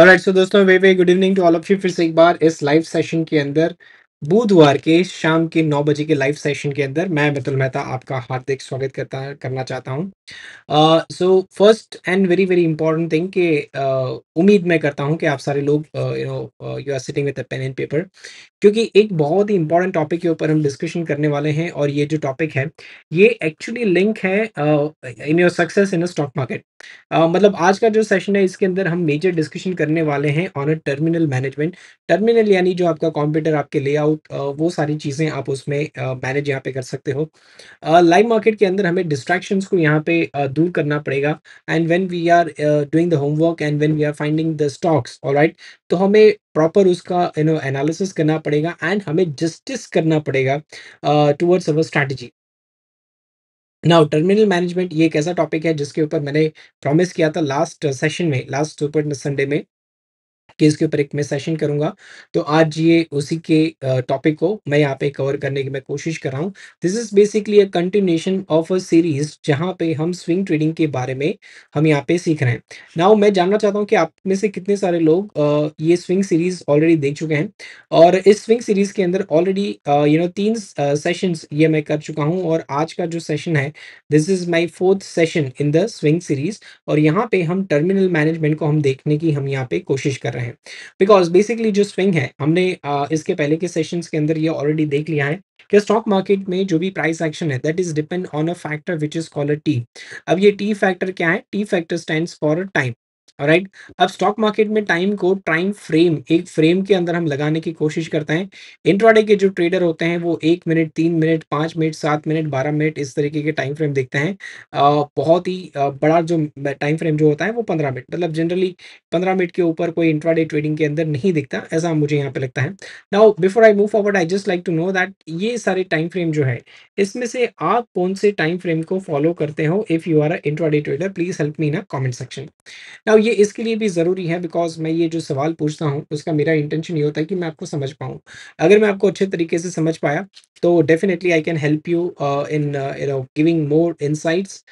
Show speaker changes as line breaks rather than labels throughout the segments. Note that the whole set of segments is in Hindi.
और सो दोस्तों वे वे good evening to all of you फिर से एक बार इस लाइव सेशन के अंदर बुधवार के शाम के नौ बजे के लाइव सेशन के अंदर मैं मितुल मेहता आपका हार्दिक स्वागत करता करना चाहता हूं so first and very very important thing कि uh, उम्मीद मैं करता हूं कि आप सारे लोग you know you are sitting with pen and paper क्योंकि एक बहुत ही इंपॉर्टेंट टॉपिक के ऊपर हम डिस्कशन करने वाले हैं और ये जो टॉपिक है ये एक्चुअली लिंक है in your success in a stock market मतलब आज का जो सेशन है इसके अंदर हम मेजर डिस्कशन करने वाले हैं on a terminal management terminal यानी जो आपका कॉम्प्यूटर आपके ले वो सारी चीज़ें आप उसमें मैनेज यहाँ पे कर सकते हो लाइव मार्केट के अंदर हमें डिस्ट्रैक्शंस को यहाँ पे दूर करना पड़ेगा and when we are doing the homework and when we are finding the stocks alright तो हमें प्रॉपर उसका यू नो एनालिसिस करना पड़ेगा एंड हमें जस्टिस करना पड़ेगा towards our strategy now terminal management ये एक ऐसा टॉपिक है जिसके ऊपर मैंने प्रॉमिस किया था लास्ट सेशन में लास्ट सुपर संडे में केस इसके ऊपर एक मैं सेशन करूंगा तो आज ये उसी के टॉपिक को मैं यहाँ पे कवर करने की मैं कोशिश कर रहा हूँ this is basically a continuation of a series जहाँ पे हम स्विंग ट्रेडिंग के बारे में हम यहाँ पे सीख रहे हैं नाउ मैं जानना चाहता हूँ कि आप में से कितने सारे लोग ये स्विंग सीरीज ऑलरेडी देख चुके हैं और इस स्विंग सीरीज के अंदर ऑलरेडी यू नो तीन सेशन ये मैं कर चुका हूँ और आज का जो सेशन है this is my fourth session in the swing series और यहाँ पे हम टर्मिनल मैनेजमेंट को हम देखने की हम यहाँ पे कोशिश कर रहे हैं रहे हैं बिकॉज बेसिकली जो स्विंग है हमने इसके पहले के सेशंस के अंदर ये ऑलरेडी देख लिया है कि स्टॉक मार्केट में जो भी प्राइस एक्शन है that is depend on a factor which is call a T अब ये टी फैक्टर क्या है T factor stand for time right अब स्टॉक मार्केट में टाइम को टाइम फ्रेम एक फ्रेम के अंदर हम लगाने की कोशिश करते हैं इंट्राडे के जो ट्रेडर होते हैं वो एक मिनट तीन मिनट पांच मिनट सात मिनट बारह मिनट इस तरीके के टाइम फ्रेम देखते हैं आ, बहुत ही बड़ा जो टाइम फ्रेम जो होता है वो पंद्रह मिनट मतलब जनरली पंद्रह मिनट के ऊपर कोई इंट्राडे ट्रेडिंग के अंदर नहीं दिखता ऐसा मुझे यहाँ पे लगता है now before I move forward I just like to know that ये सारे टाइम फ्रेम जो है इसमें से आप कौन से टाइम फ्रेम को फॉलो करते हो if you are a intraday trader please help me in a comment section now ये इसके लिए भी ज़रूरी है बिकॉज मैं ये जो सवाल पूछता हूँ उसका मेरा इंटेंशन ये होता है कि मैं आपको समझ पाऊँ अगर मैं आपको अच्छे तरीके से समझ पाया तो definitely I can help you in you know giving more insights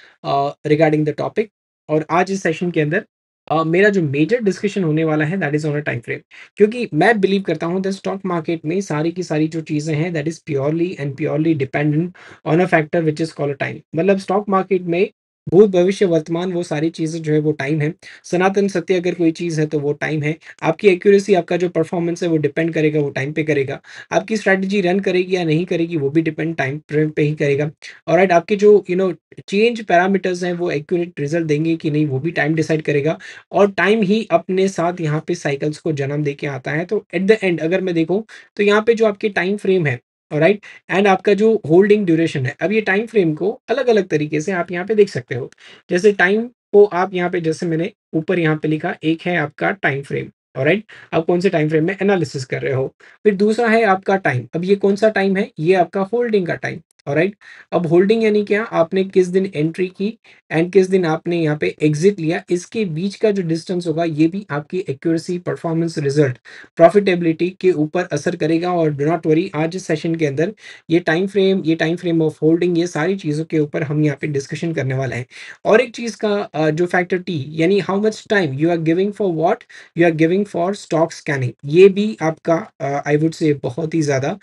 regarding the topic और आज इस सेशन के अंदर Uh, मेरा जो मेजर डिस्कशन होने वाला है that is on a time frame क्योंकि मैं बिलीव करता हूँ दैट स्टॉक मार्केट में सारी की सारी जो चीज़ें हैं that is purely and purely dependent on a factor which is call time मतलब स्टॉक मार्केट में भूत भविष्य वर्तमान वो सारी चीज़ें जो है वो टाइम है सनातन सत्य अगर कोई चीज़ है तो वो टाइम है आपकी एक्यूरेसी आपका जो परफॉर्मेंस है वो डिपेंड करेगा वो टाइम पे करेगा आपकी स्ट्रैटेजी रन करेगी या नहीं करेगी वो भी डिपेंड टाइम पे ही करेगा और राइट आपके जो यू नो चेंज पैरामीटर्स हैं वो एक्यूरेट रिजल्ट देंगे कि नहीं वो भी टाइम डिसाइड करेगा और टाइम ही अपने साथ यहाँ पे साइकिल्स को जन्म दे के आता है तो एट द एंड अगर मैं देखूँ तो यहाँ पे जो आपके टाइम फ्रेम है राइट एंड आपका जो होल्डिंग ड्यूरेशन है अब ये टाइम फ्रेम को अलग अलग तरीके से आप यहाँ पे देख सकते हो जैसे टाइम को आप यहाँ पे जैसे मैंने ऊपर यहाँ पे लिखा एक है आपका टाइम फ्रेम और राइट आप कौन से टाइम फ्रेम में एनालिसिस कर रहे हो फिर दूसरा है आपका टाइम अब ये कौन सा टाइम है ये आपका होल्डिंग का टाइम और राइट अब होल्डिंग यानी क्या आपने किस दिन एंट्री की एंड किस दिन आपने यहाँ पे एग्जिट लिया इसके बीच का जो डिस्टेंस होगा ये भी आपकी एक्यूरेसी परफॉर्मेंस रिजल्ट प्रॉफिटेबिलिटी के ऊपर असर करेगा और डो नॉट वरी आज इस सेशन के अंदर ये टाइम फ्रेम ये टाइम फ्रेम ऑफ होल्डिंग ये सारी चीज़ों के ऊपर हम यहाँ पे डिस्कशन करने वाले हैं और एक चीज़ का जो फैक्टर टी यानी how much time you are giving for what you are giving for stock scanning ये भी आपका आई वुड से बहुत ही ज़्यादा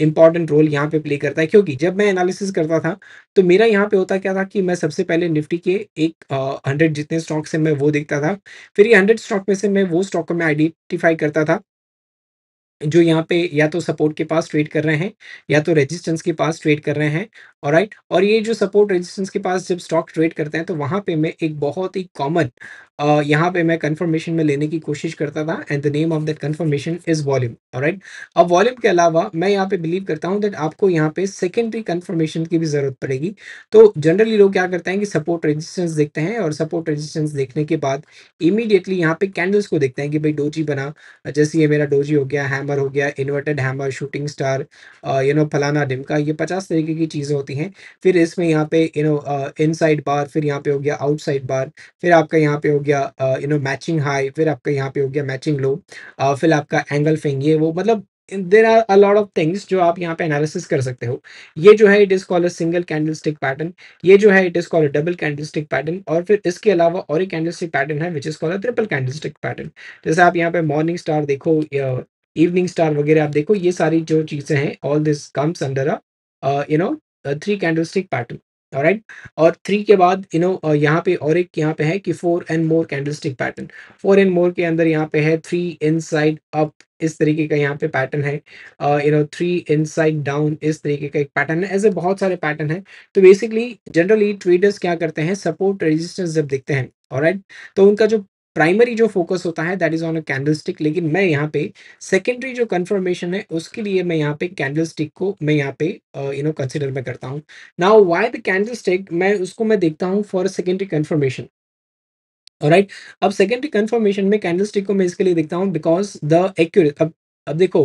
इंपॉर्टेंट रोल यहाँ पे प्ले करता है क्योंकि जब जब मैं एनालिसिस करता था तो मेरा यहाँ पे होता क्या था कि मैं सबसे पहले निफ्टी के एक हंड्रेड जितने स्टॉक से मैं वो देखता था फिर ये हंड्रेड स्टॉक में से मैं वो स्टॉक को मैं आइडेंटिफाई करता था जो यहाँ पे या तो सपोर्ट के पास ट्रेड कर रहे हैं या तो रेजिस्टेंस के पास ट्रेड कर रहे हैं और राइट और ये जो सपोर्ट रेजिस्टेंस के पास जब स्टॉक ट्रेड करते हैं तो वहाँ पे मैं एक बहुत ही कॉमन यहाँ पे मैं कंफर्मेशन में लेने की कोशिश करता था and the name of that confirmation is volume right अब वॉल्यूम के अलावा मैं यहाँ पे बिलीव करता हूँ दैट आपको यहाँ पे सेकेंडरी कन्फर्मेशन की भी जरूरत पड़ेगी तो जनरली लोग क्या करते हैं कि सपोर्ट रजिस्टेंस देखते हैं और सपोर्ट रजिस्टेंस देखने के बाद इमीडिएटली यहाँ पे कैंडल्स को देखते हैं कि भाई डोजी बना जैसे ये मेरा डोजी हो गया हैमर हो गया inverted hammer shooting star you know फलाना डिमका ये पचास तरीके की चीज़ें होती होती हैं फिर इसमें यहाँ पे you know inside bar फिर यहाँ पे हो गया आउटसाइड बार फिर आपका यहाँ पे हो गया यू नो मैचिंग हाई फिर आपका यहाँ पे हो गया मैचिंग लो uh, फिर आपका एंगल फिंग ये वो मतलब there are a lot of things जो आप यहाँ पे एनालिसिस कर सकते हो ये जो है it is call a single candle stick pattern ये जो है it is call a double candle stick pattern और फिर इसके अलावा और एक कैंडल स्टिक पैटर्न है which is call a triple candle stick pattern जैसे आप यहाँ पे मॉर्निंग स्टार देखो इवनिंग स्टार वगैरह आप देखो ये सारी जो चीज़ें हैं all this comes under a you know three candlestick pattern right और थ्री के बाद यू नो यहाँ पे और एक यहाँ पे है कि four and more candlestick pattern four and more के अंदर यहाँ पे है थ्री इन साइड अप इस तरीके का यहाँ पे पैटर्न है you know three inside down इस तरीके का एक पैटर्न है ऐसे बहुत सारे पैटर्न है तो बेसिकली जनरली ट्रेडर्स क्या करते हैं सपोर्ट रेजिस्टेंस जब देखते हैं राइट right? तो उनका जो प्राइमरी जो फोकस होता है that is on a candle stick लेकिन मैं यहाँ पे सेकेंडरी जो कन्फर्मेशन है उसके लिए मैं यहाँ पे कैंडल स्टिक को मैं यहाँ पे यू नो कंसिडर में करता हूँ now why the candle stick मैं उसको मैं देखता हूँ फॉर सेकेंडरी कन्फर्मेशन राइट अब सेकेंडरी कन्फर्मेशन में कैंडल स्टिक को मैं इसके लिए देखता हूँ बिकॉज द एक्यूरे अब अब देखो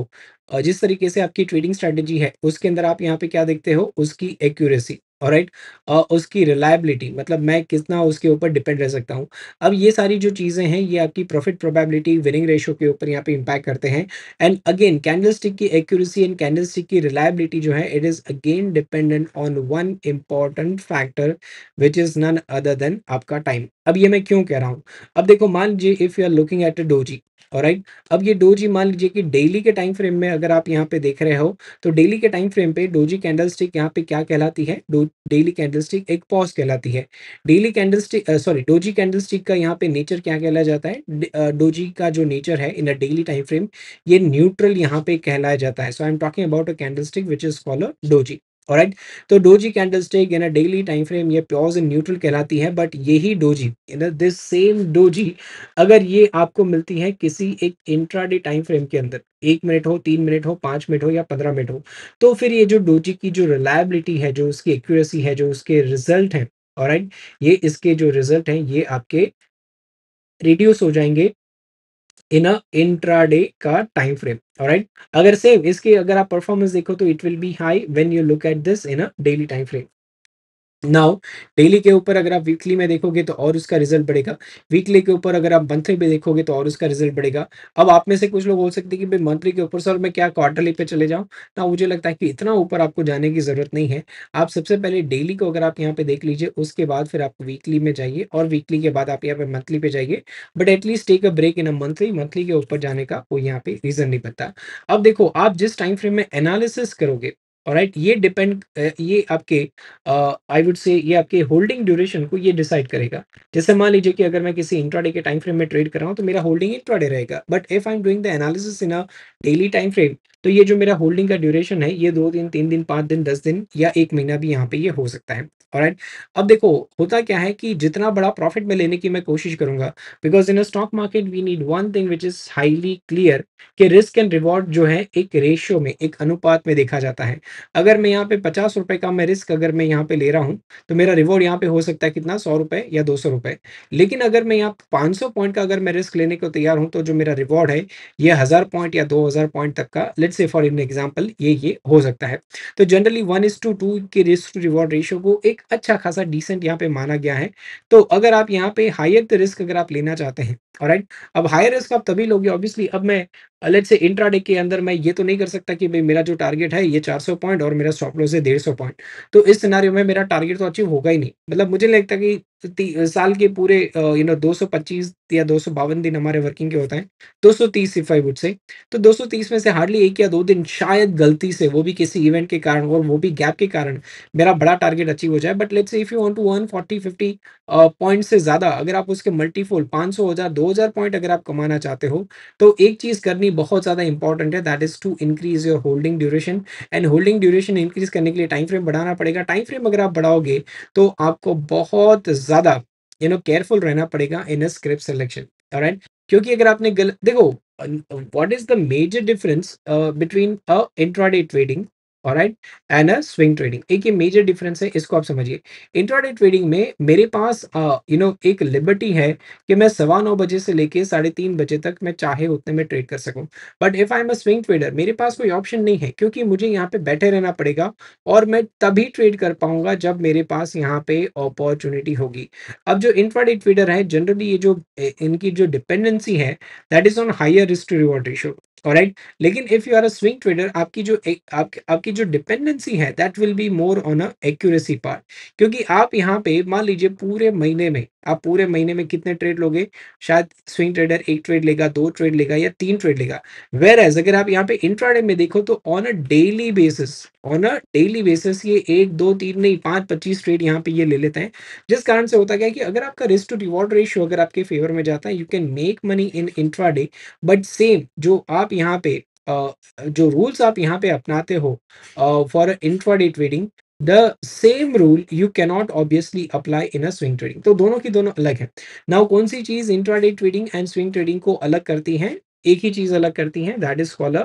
uh, जिस तरीके से आपकी ट्रेडिंग स्ट्रेटेजी है उसके अंदर आप यहाँ पे क्या देखते हो उसकी एक्यूरेसी राइट और उसकी रिलायबिलिटी मतलब मैं कितना उसके ऊपर डिपेंड रह सकता हूँ अब ये सारी जो चीज़ें हैं ये आपकी प्रॉफिट प्रोबेबिलिटी विनिंग रेशो के ऊपर यहाँ पे इम्पैक्ट करते हैं एंड अगेन कैंडलस्टिक की एक्यूरेसी एंड कैंडलस्टिक की रिलायबिलिटी जो है it is again dependent on one important factor which is none other than आपका टाइम अब ये मैं क्यों कह रहा हूँ अब देखो मान लीजिए if you are looking at a doji और राइट अब ये डोजी मान लीजिए कि डेली के टाइम फ्रेम में अगर आप यहाँ पे देख रहे हो तो डेली के टाइम फ्रेम पे डोजी कैंडल स्टिक यहाँ पे क्या कहलाती है डेली कैंडल स्टिक एक पॉज कहलाती है daily candle stick sorry doji candle stick का यहाँ पे नेचर क्या कहला जाता है डोजी का जो नेचर है in a daily time frame ये न्यूट्रल यहाँ पे कहलाया जाता है so I am talking about a candle stick which is call a doji और राइट तो doji candle stick in daily time frame ये प्योर्स एंड न्यूट्रल कहलाती है बट यही doji in this same doji अगर ये आपको मिलती है किसी एक इंट्राडे टाइम फ्रेम के अंदर एक मिनट हो तीन मिनट हो पाँच मिनट हो या पंद्रह मिनट हो तो फिर ये जो डोजी की जो रिलायबिलिटी है जो उसकी एक्यूरेसी है जो उसके रिजल्ट हैं और राइट ये इसके जो रिजल्ट हैं ये आपके रिड्यूस हो जाएंगे इन अ इंट्राडे का टाइम फ्रेम राइट अगर सेम इसकी अगर आप परफॉर्मेंस देखो तो it will be high when you look at this in a daily time frame now daily के ऊपर अगर आप वीकली में देखोगे तो और उसका रिजल्ट बढ़ेगा वीकली के ऊपर अगर आप मंथली में देखोगे तो और उसका रिजल्ट बढ़ेगा अब आप में से कुछ लोग बोल सकते हैं कि भाई मंथली के ऊपर सर मैं क्या क्वार्टरली पे चले जाऊं ना मुझे लगता है कि इतना ऊपर आपको जाने की ज़रूरत नहीं है आप सबसे पहले डेली को अगर आप यहाँ पे देख लीजिए उसके बाद फिर आप वीकली में जाइए और वीकली के बाद आप यहाँ पे मंथली पे जाइए but at least take a break in a monthly monthly के ऊपर जाने का कोई यहाँ पे रीज़न नहीं पता अब देखो आप जिस टाइम फ्रेम में एनालिसिस करोगे राइट ये डिपेंड ये आपके आई वुड से ये आपके होल्डिंग ड्यूरेशन को ये डिसाइड करेगा जैसे मान लीजिए कि अगर मैं किसी इंट्राडे के टाइम फ्रेम में ट्रेड कर रहा हूँ तो मेरा होल्डिंग इंट्राडे रहेगा but if I am doing the analysis in a daily time frame तो ये जो मेरा होल्डिंग का ड्यूरेशन है ये दो दिन तीन दिन पाँच दिन दस दिन या एक महीना भी यहाँ पे ये हो सकता है और अब देखो होता क्या है कि जितना बड़ा प्रॉफिट में लेने की मैं कोशिश करूंगा because in stock market we need one thing which is highly clear कि रिस्क एंड रिवॉर्ड जो है एक रेशियो में एक अनुपात में देखा जाता है अगर मैं यहाँ पे पचास रुपए का मैं रिस्क अगर मैं यहाँ पे ले रहा हूँ तो मेरा रिवॉर्ड यहाँ पे हो सकता है कितना सौ रुपए या दो सौ रुपए लेकिन अगर मैं यहाँ पाँच सौ पॉइंट का अगर मैं रिस्क लेने को तैयार हूँ तो जो मेरा रिवॉर्ड है ये हजार पॉइंट या दो पॉइंट तक का let's say for in example ये ये हो सकता है तो generally one is to two के रिस्क टू रिवॉर्ड रेशियो को एक अच्छा खासा डिसेंट यहाँ पे माना गया है तो अगर आप यहाँ पे हाइयर द रिस्क अगर आप लेना चाहते हैं राइट अब हायर रिस्क आप तभी लोगे ऑब्वियसली अब मैं अलग से इंट्राडे के अंदर मैं ये तो नहीं कर सकता कि भाई मेरा जो टारगेट है ये 400 पॉइंट और मेरा स्टॉप लॉस है डेढ़ सौ पॉइंट तो इस सिनारियों में मेरा टारगेट तो अचीव होगा ही नहीं मतलब मुझे लगता कि साल के पूरे यू नो 225 या दो दिन हमारे वर्किंग के होते हैं 230 इफ आई वुड से तो 230 में से हार्डली एक या दो दिन शायद गलती से वो भी किसी इवेंट के कारण और वो भी गैप के कारण मेरा बड़ा टारगेट अचीव हो जाए but let's if you want to one forty fifty point से ज्यादा अगर आप उसके मल्टीफोल सौ हजार दो पॉइंट अगर आप कमाना चाहते हो तो एक चीज करनी कंपनी बहुत ज़्यादा इंपॉर्टेंट है that is to increase your holding duration and holding duration increase करने के लिए टाइम फ्रेम बढ़ाना पड़ेगा टाइम फ्रेम अगर आप बढ़ाओगे तो आपको बहुत ज़्यादा यू नो केयरफुल रहना पड़ेगा in a script selection right क्योंकि अगर आपने गलत देखो what is the major difference between a intraday trading right and a swing trading एक ये मेजर डिफरेंस है इसको आप समझिए इंट्राडे ट्रेडिंग में मेरे पास यू नो एक लिबर्टी है कि मैं सवा नौ बजे से लेके साढ़े तीन बजे तक मैं चाहे उतने में ट्रेड कर सकूं but if I am a swing trader मेरे पास कोई ऑप्शन नहीं है क्योंकि मुझे यहाँ पे बैठे रहना पड़ेगा और मैं तभी ट्रेड कर पाऊंगा जब मेरे पास यहाँ पे अपॉर्चुनिटी होगी अब जो इंट्राडे ट्रेडर है जनरली ये जो इनकी जो डिपेंडेंसी है that is on higher risk to reward ratio right लेकिन if you are a swing trader आपकी जो आप, आपकी जो डिपेंडेंसी है that will be more on a accuracy part क्योंकि आप यहाँ पे मान लीजिए पूरे महीने में आप पूरे महीने में कितने ट्रेड लोगे शायद स्विंग ट्रेडर एक ट्रेड लेगा दो ट्रेड लेगा या तीन ट्रेड लेगा वेर एज अगर आप यहाँ पे इंट्राडे में देखो तो on a daily basis on a daily basis ये एक दो तीन नहीं पांच पच्चीस ट्रेड यहाँ पे ये ले लेते हैं जिस कारण से होता क्या है कि अगर आपका रिस्क टू रिवॉर्ड रेशियो अगर आपके फेवर में जाता है you can make money in intraday but same जो आप यहाँ पे Uh, जो रूल्स आप यहाँ पे अपनाते हो for intraday trading the same rule you cannot obviously apply in a swing trading तो दोनों की दोनों अलग है नाउ कौन सी चीज intraday trading and swing trading को अलग करती है एक ही चीज अलग करती है that is call a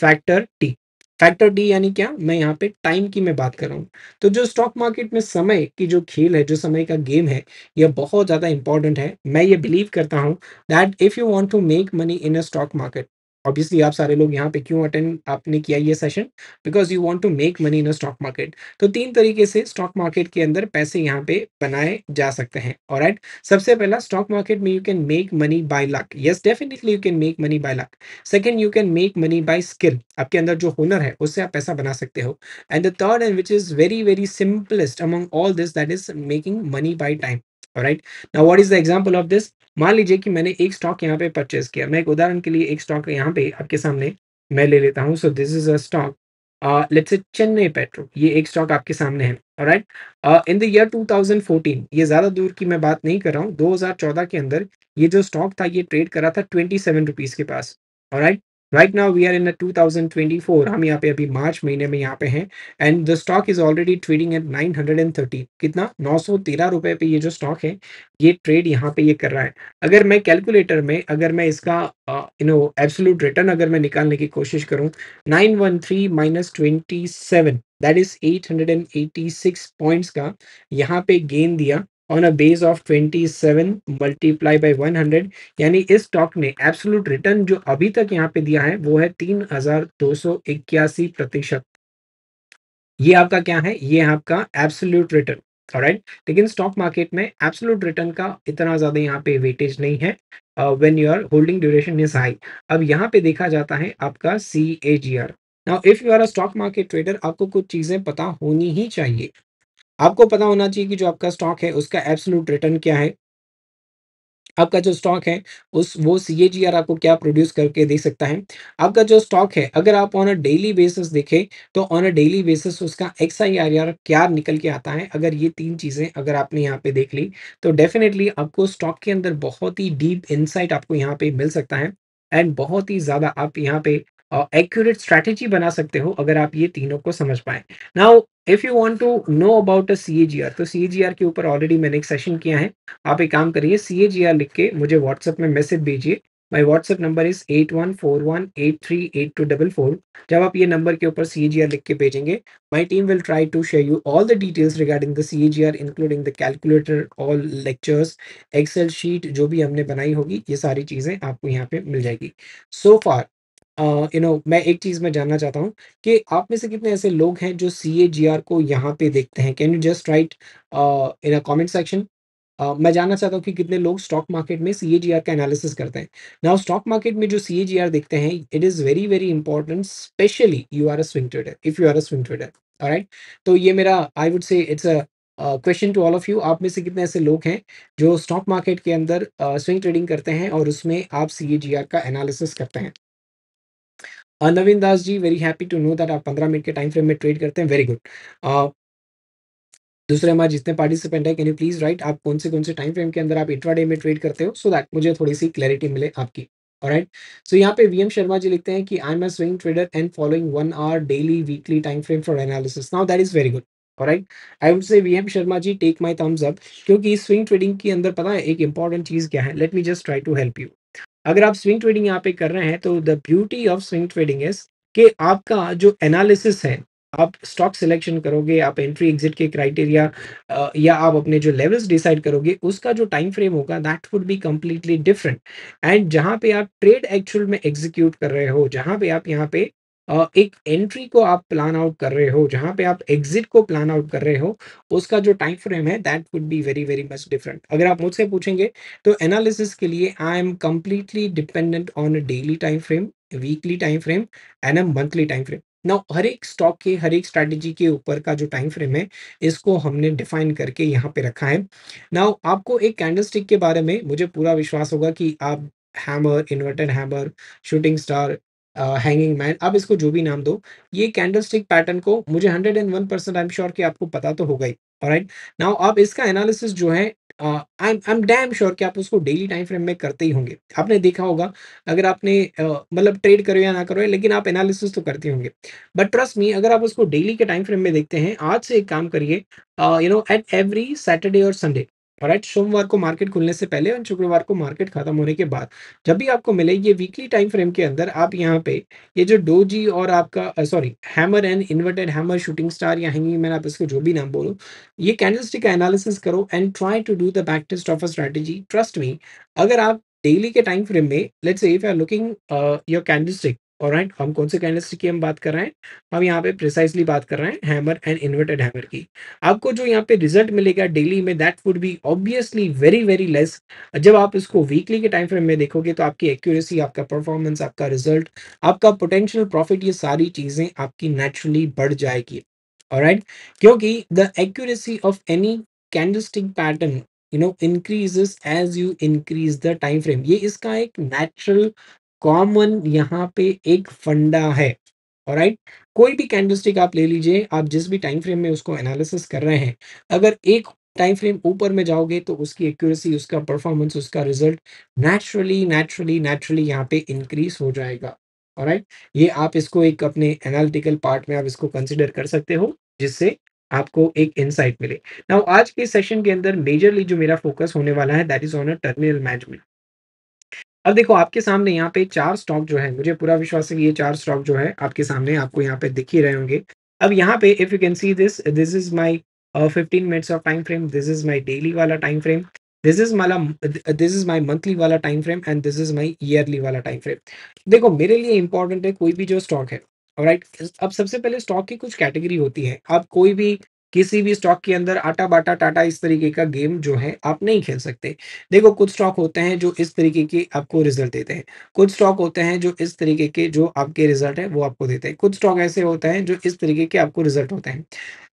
factor T factor D यानी क्या मैं यहाँ पे टाइम की मैं बात कर रहा हूँ तो जो स्टॉक मार्केट में समय की जो खेल है जो समय का गेम है यह बहुत ज़्यादा इंपॉर्टेंट है मैं ये बिलीव करता हूँ that if you want to make money in a stock market obviously आप सारे लोग यहाँ पे क्यों अटेंड आपने किया ये session because you want to make money in a stock market तो तीन तरीके से स्टॉक मार्केट के अंदर पैसे यहाँ पे बनाए जा सकते हैं और right? सबसे पहला स्टॉक मार्केट में you can make money by luck yes definitely you can make money by luck second you can make money by skill आपके अंदर जो हुनर है उससे आप पैसा बना सकते हो and the third and which is very very simplest among all this that is making money by time right now what is the example of this मान लीजिए कि मैंने एक स्टॉक यहाँ पे परचेज किया मैं एक उदाहरण के लिए एक स्टॉक यहाँ पे आपके सामने मैं ले लेता हूँ so this is a stock let's say Chennai petro ये एक स्टॉक आपके सामने है राइट इन द ईयर 2014 ये ज़्यादा दूर की मैं बात नहीं कर रहा हूँ 2014 के अंदर ये जो स्टॉक था ये ट्रेड करा था ट्वेंटी सेवन रुपीज़ के पास right right now we are in two thousand twenty four हम यहाँ पे अभी मार्च महीने में यहाँ पे हैं and the stock is already trading at nine hundred and thirty कितना नौ सौ तेरह रुपए पे ये जो स्टॉक है ये ट्रेड यहाँ पे ये कर रहा है अगर मैं कैलकुलेटर में अगर मैं इसका यू नो एब्सोल्यूट रिटर्न अगर मैं निकालने की कोशिश करूँ nine one three minus twenty seven that is eight hundred and eighty six points का यहाँ पे गेन दिया on a base of 27 multiply by 100 यानी इस स्टॉक ने एब्सोलूट रिटर्न जो अभी तक यहाँ पे दिया है वो है तीन प्रतिशत ये आपका क्या है ये आपका एब्सोल्यूट रिटर्न राइट लेकिन स्टॉक मार्केट में एब्सोल्यूट रिटर्न का इतना ज्यादा यहाँ पे वेटेज नहीं है when you are holding duration is high अब यहाँ पे देखा जाता है आपका C A G R now if you are a stock market trader आपको कुछ चीजें पता होनी ही चाहिए आपको पता होना चाहिए कि जो आपका स्टॉक है उसका एब्सोल्यूट रिटर्न क्या है आपका जो स्टॉक है उस वो सी आपको क्या प्रोड्यूस करके दे सकता है आपका जो स्टॉक है अगर आप ऑन अ डेली बेसिस देखें तो ऑन अ डेली बेसिस उसका एक्स क्या निकल के आता है अगर ये तीन चीज़ें अगर आपने यहाँ पे देख ली तो डेफिनेटली आपको स्टॉक के अंदर बहुत ही डीप इंसाइट आपको यहाँ पे मिल सकता है एंड बहुत ही ज़्यादा आप यहाँ पे एक्यूरेट स्ट्रैटेजी बना सकते हो अगर आप ये तीनों को समझ पाए now if you want to know about a C A G R तो सी ए जी आर के ऊपर ऑलरेडी मैंने एक सेशन किया है आप एक काम करिए सी लिख के मुझे व्हाट्सएप में मैसेज भेजिए my WhatsApp number is eight one four one eight three eight two double four जब आप ये नंबर के ऊपर सी ए जी आर लिख के भेजेंगे my team will try to share you all the details regarding the C including the calculator all lectures excel sheet जो भी हमने बनाई होगी ये सारी चीज़ें आपको यहाँ पे मिल जाएगी सो फार यू नो मैं एक चीज़ मैं जानना चाहता हूँ कि आप में से कितने ऐसे लोग हैं जो सी ए जी आर को यहाँ पे देखते हैं? Can you just write in a comment section मैं जानना चाहता हूँ कि कितने लोग स्टॉक मार्केट में सी ए जी आर का एनालिसिस करते हैं? नाउ स्टॉक मार्केट में जो सी ए जी आर देखते हैं, it is very, very important specially you are a swing trader if you are a swing trader, right तो ये मेरा I would say it's a question to all of you आप में से कितने ऐसे लोग हैं जो स्टॉक मार्केट के अंदर स्विंग ट्रेडिंग करते हैं और उसमें आप सी ए जी आर का एनालिसिस करते हैं? Naveen Das ji very happy to know that आप पंद्रह मिनट के टाइम फ्रेम में ट्रेड करते हैं वेरी गुड दूसरे हमारे जितने पार्टिसिपेंट है कैन यू प्लीज राइट आप कौन से कौन से टाइम फ्रेम के अंदर आप इंट्राडे में ट्रेड करते हो सो so दैट मुझे थोड़ी सी क्लैरिटी मिले आपकी राइट सो यहाँ पे वीएम शर्मा जी लिखते हैं कि I am a swing trader and following one hour daily weekly time frame for analysis now that is very good right I would say VM Sharma ji take my thumbs up क्योंकि स्विंग ट्रेडिंग के अंदर पता है एक इंपॉर्टेंट चीज क्या है let me just try to help you अगर आप स्विंग ट्रेडिंग यहाँ पे कर रहे हैं तो the beauty of swing trading is कि आपका जो एनालिसिस है आप स्टॉक सिलेक्शन करोगे आप एंट्री एग्जिट के क्राइटेरिया या आप अपने जो लेवल्स डिसाइड करोगे उसका जो टाइम फ्रेम होगा that would be completely different and जहाँ पे आप ट्रेड एक्चुअल में एग्जीक्यूट कर रहे हो जहां पे आप यहाँ पे एक एंट्री को आप प्लान आउट कर रहे हो जहां पे आप एग्जिट को प्लान आउट कर रहे हो उसका जो टाइम फ्रेम है that would be very very much different अगर आप मुझसे पूछेंगे तो एनालिसिस के लिए I am completely dependent on daily time frame weekly time frame and um monthly time frame now हर एक स्टॉक के हर एक स्ट्रेटेजी के ऊपर का जो टाइम फ्रेम है इसको हमने डिफाइन करके यहाँ पे रखा है नाउ आपको एक कैंडलस्टिक के बारे में मुझे पूरा विश्वास होगा कि आप hammer inverted hammer shooting star hanging man आप इसको जो भी नाम दो ये कैंडल स्टिक पैटर्न को मुझे hundred and one percent I am sure कि आपको पता तो होगा ही राइट नाउ आप इसका एनालिसिस जो है I I am damn sure कि आप उसको डेली टाइम फ्रेम में करते ही होंगे आपने देखा होगा अगर आपने uh, मतलब ट्रेड करो या ना करो लेकिन आप एनालिसिस तो करते होंगे बट ट्रस्ट मी अगर आप उसको डेली के टाइम फ्रेम में देखते हैं आज से एक काम करिए you know at every Saturday और संडे राइट सोमवार को मार्केट खुलने से पहले और शुक्रवार को मार्केट खत्म होने के बाद जब भी आपको मिले ये वीकली टाइम फ्रेम के अंदर आप यहाँ पे ये जो डोजी और आपका sorry hammer and inverted hammer shooting star या हैंगिंग मैन आप इसको जो भी नाम बोलो ये कैंडलस्टिक का एनालिसिस करो and try to do the back test of a strategy trust me अगर आप डेली के टाइम फ्रेम में let's if you are looking your candlestick और राइट हम कौन से कैंडलस्टिक की हम बात कर रहे हैं हम यहाँ पे प्रिसाइसली बात कर रहे हैं हैमर एंड इन्वर्टेड हैमर की आपको जो यहाँ पे रिजल्ट मिलेगा डेली में that would be obviously very very less जब आप इसको वीकली के टाइम फ्रेम में देखोगे तो आपकी एक्यूरेसी आपका परफॉर्मेंस आपका रिजल्ट आपका पोटेंशियल प्रॉफिट ये सारी चीज़ें आपकी नेचुरली बढ़ जाएगी और राइट क्योंकि the accuracy of any candlestick pattern you know increases as you increase the time frame ये इसका एक नेचुरल कॉमन यहाँ पे एक फंडा है और राइट कोई भी कैंडलस्टिक आप ले लीजिए आप जिस भी टाइम फ्रेम में उसको एनालिसिस कर रहे हैं अगर एक टाइम फ्रेम ऊपर में जाओगे तो उसकी एक्यूरेसी उसका परफॉर्मेंस उसका रिजल्ट नेचुरली नेचुरली नेचुरली यहाँ पे इंक्रीज हो जाएगा और राइट ये आप इसको एक अपने एनालिटिकल पार्ट में आप इसको कंसिडर कर सकते हो जिससे आपको एक इंसाइट मिले ना आज के सेशन के अंदर मेजरली जो मेरा फोकस होने वाला है that is on a terminal management अब देखो आपके सामने यहाँ पे चार स्टॉक जो है मुझे पूरा विश्वास है कि ये चार स्टॉक जो है आपके सामने आपको यहाँ पे दिख ही रहे होंगे अब यहाँ पे if you can see this this is my fifteen minutes of time frame this is my daily वाला टाइम फ्रेम दिस इज माला दिस इज माई मंथली वाला time frame and this is my yearly वाला टाइम फ्रेम देखो मेरे लिए इंपॉर्टेंट है कोई भी जो स्टॉक है राइट right? अब सबसे पहले स्टॉक की कुछ कैटेगरी होती है आप कोई भी किसी भी स्टॉक के अंदर आटा बाटा टाटा इस तरीके का गेम जो है आप नहीं खेल सकते देखो कुछ स्टॉक होते हैं जो इस तरीके के आपको रिजल्ट देते हैं कुछ स्टॉक होते हैं जो इस तरीके के जो आपके रिजल्ट है वो आपको देते हैं कुछ स्टॉक ऐसे होते हैं जो इस तरीके के आपको रिजल्ट होते हैं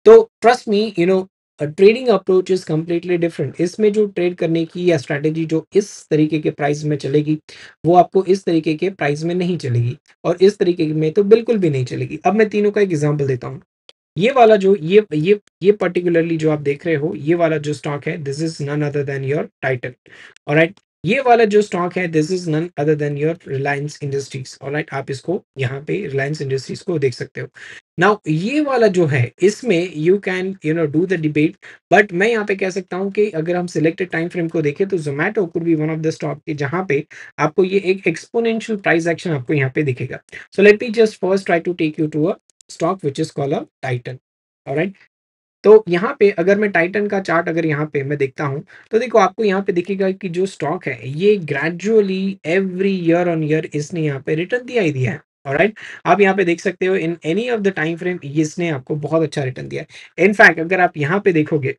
तो trust me you know trading approach is completely different इसमें जो ट्रेड करने की या स्ट्रैटेजी जो इस तरीके के प्राइस में चलेगी वो आपको इस तरीके के प्राइस में नहीं चलेगी और इस तरीके में तो बिल्कुल भी नहीं चलेगी अब मैं तीनों का एक एग्जाम्पल देता हूँ ये वाला जो ये ये ये पर्टिकुलरली जो आप देख रहे हो ये वाला जो स्टॉक है this is none other than your Titan और राइट ये वाला जो स्टॉक है this is none other than your Reliance Industries और राइट आप इसको यहाँ पे रिलायंस इंडस्ट्रीज को देख सकते हो नाउ ये वाला जो है इसमें you can you know do the debate but मैं यहाँ पे कह सकता हूँ कि अगर हम सिलेक्टेड टाइम फ्रेम को देखें तो Zomato could be one of the stock के जहाँ पे आपको ये एक एक्सपोनेंशियल प्राइस एक्शन आपको यहाँ पे दिखेगा so let me just first try to take you to a stock which is call a Titan right तो यहाँ पे अगर मैं टाइटन का चार्ट अगर यहाँ पे मैं देखता हूँ तो देखो आपको यहाँ पे दिखेगा कि जो स्टॉक है ये gradually every year on year इसने यहाँ पे रिटर्न दिया ही दिया है और राइट आप यहाँ पे देख सकते हो in any of the time frame इसने आपको बहुत अच्छा रिटर्न दिया है इनफैक्ट अगर आप यहाँ पे देखोगे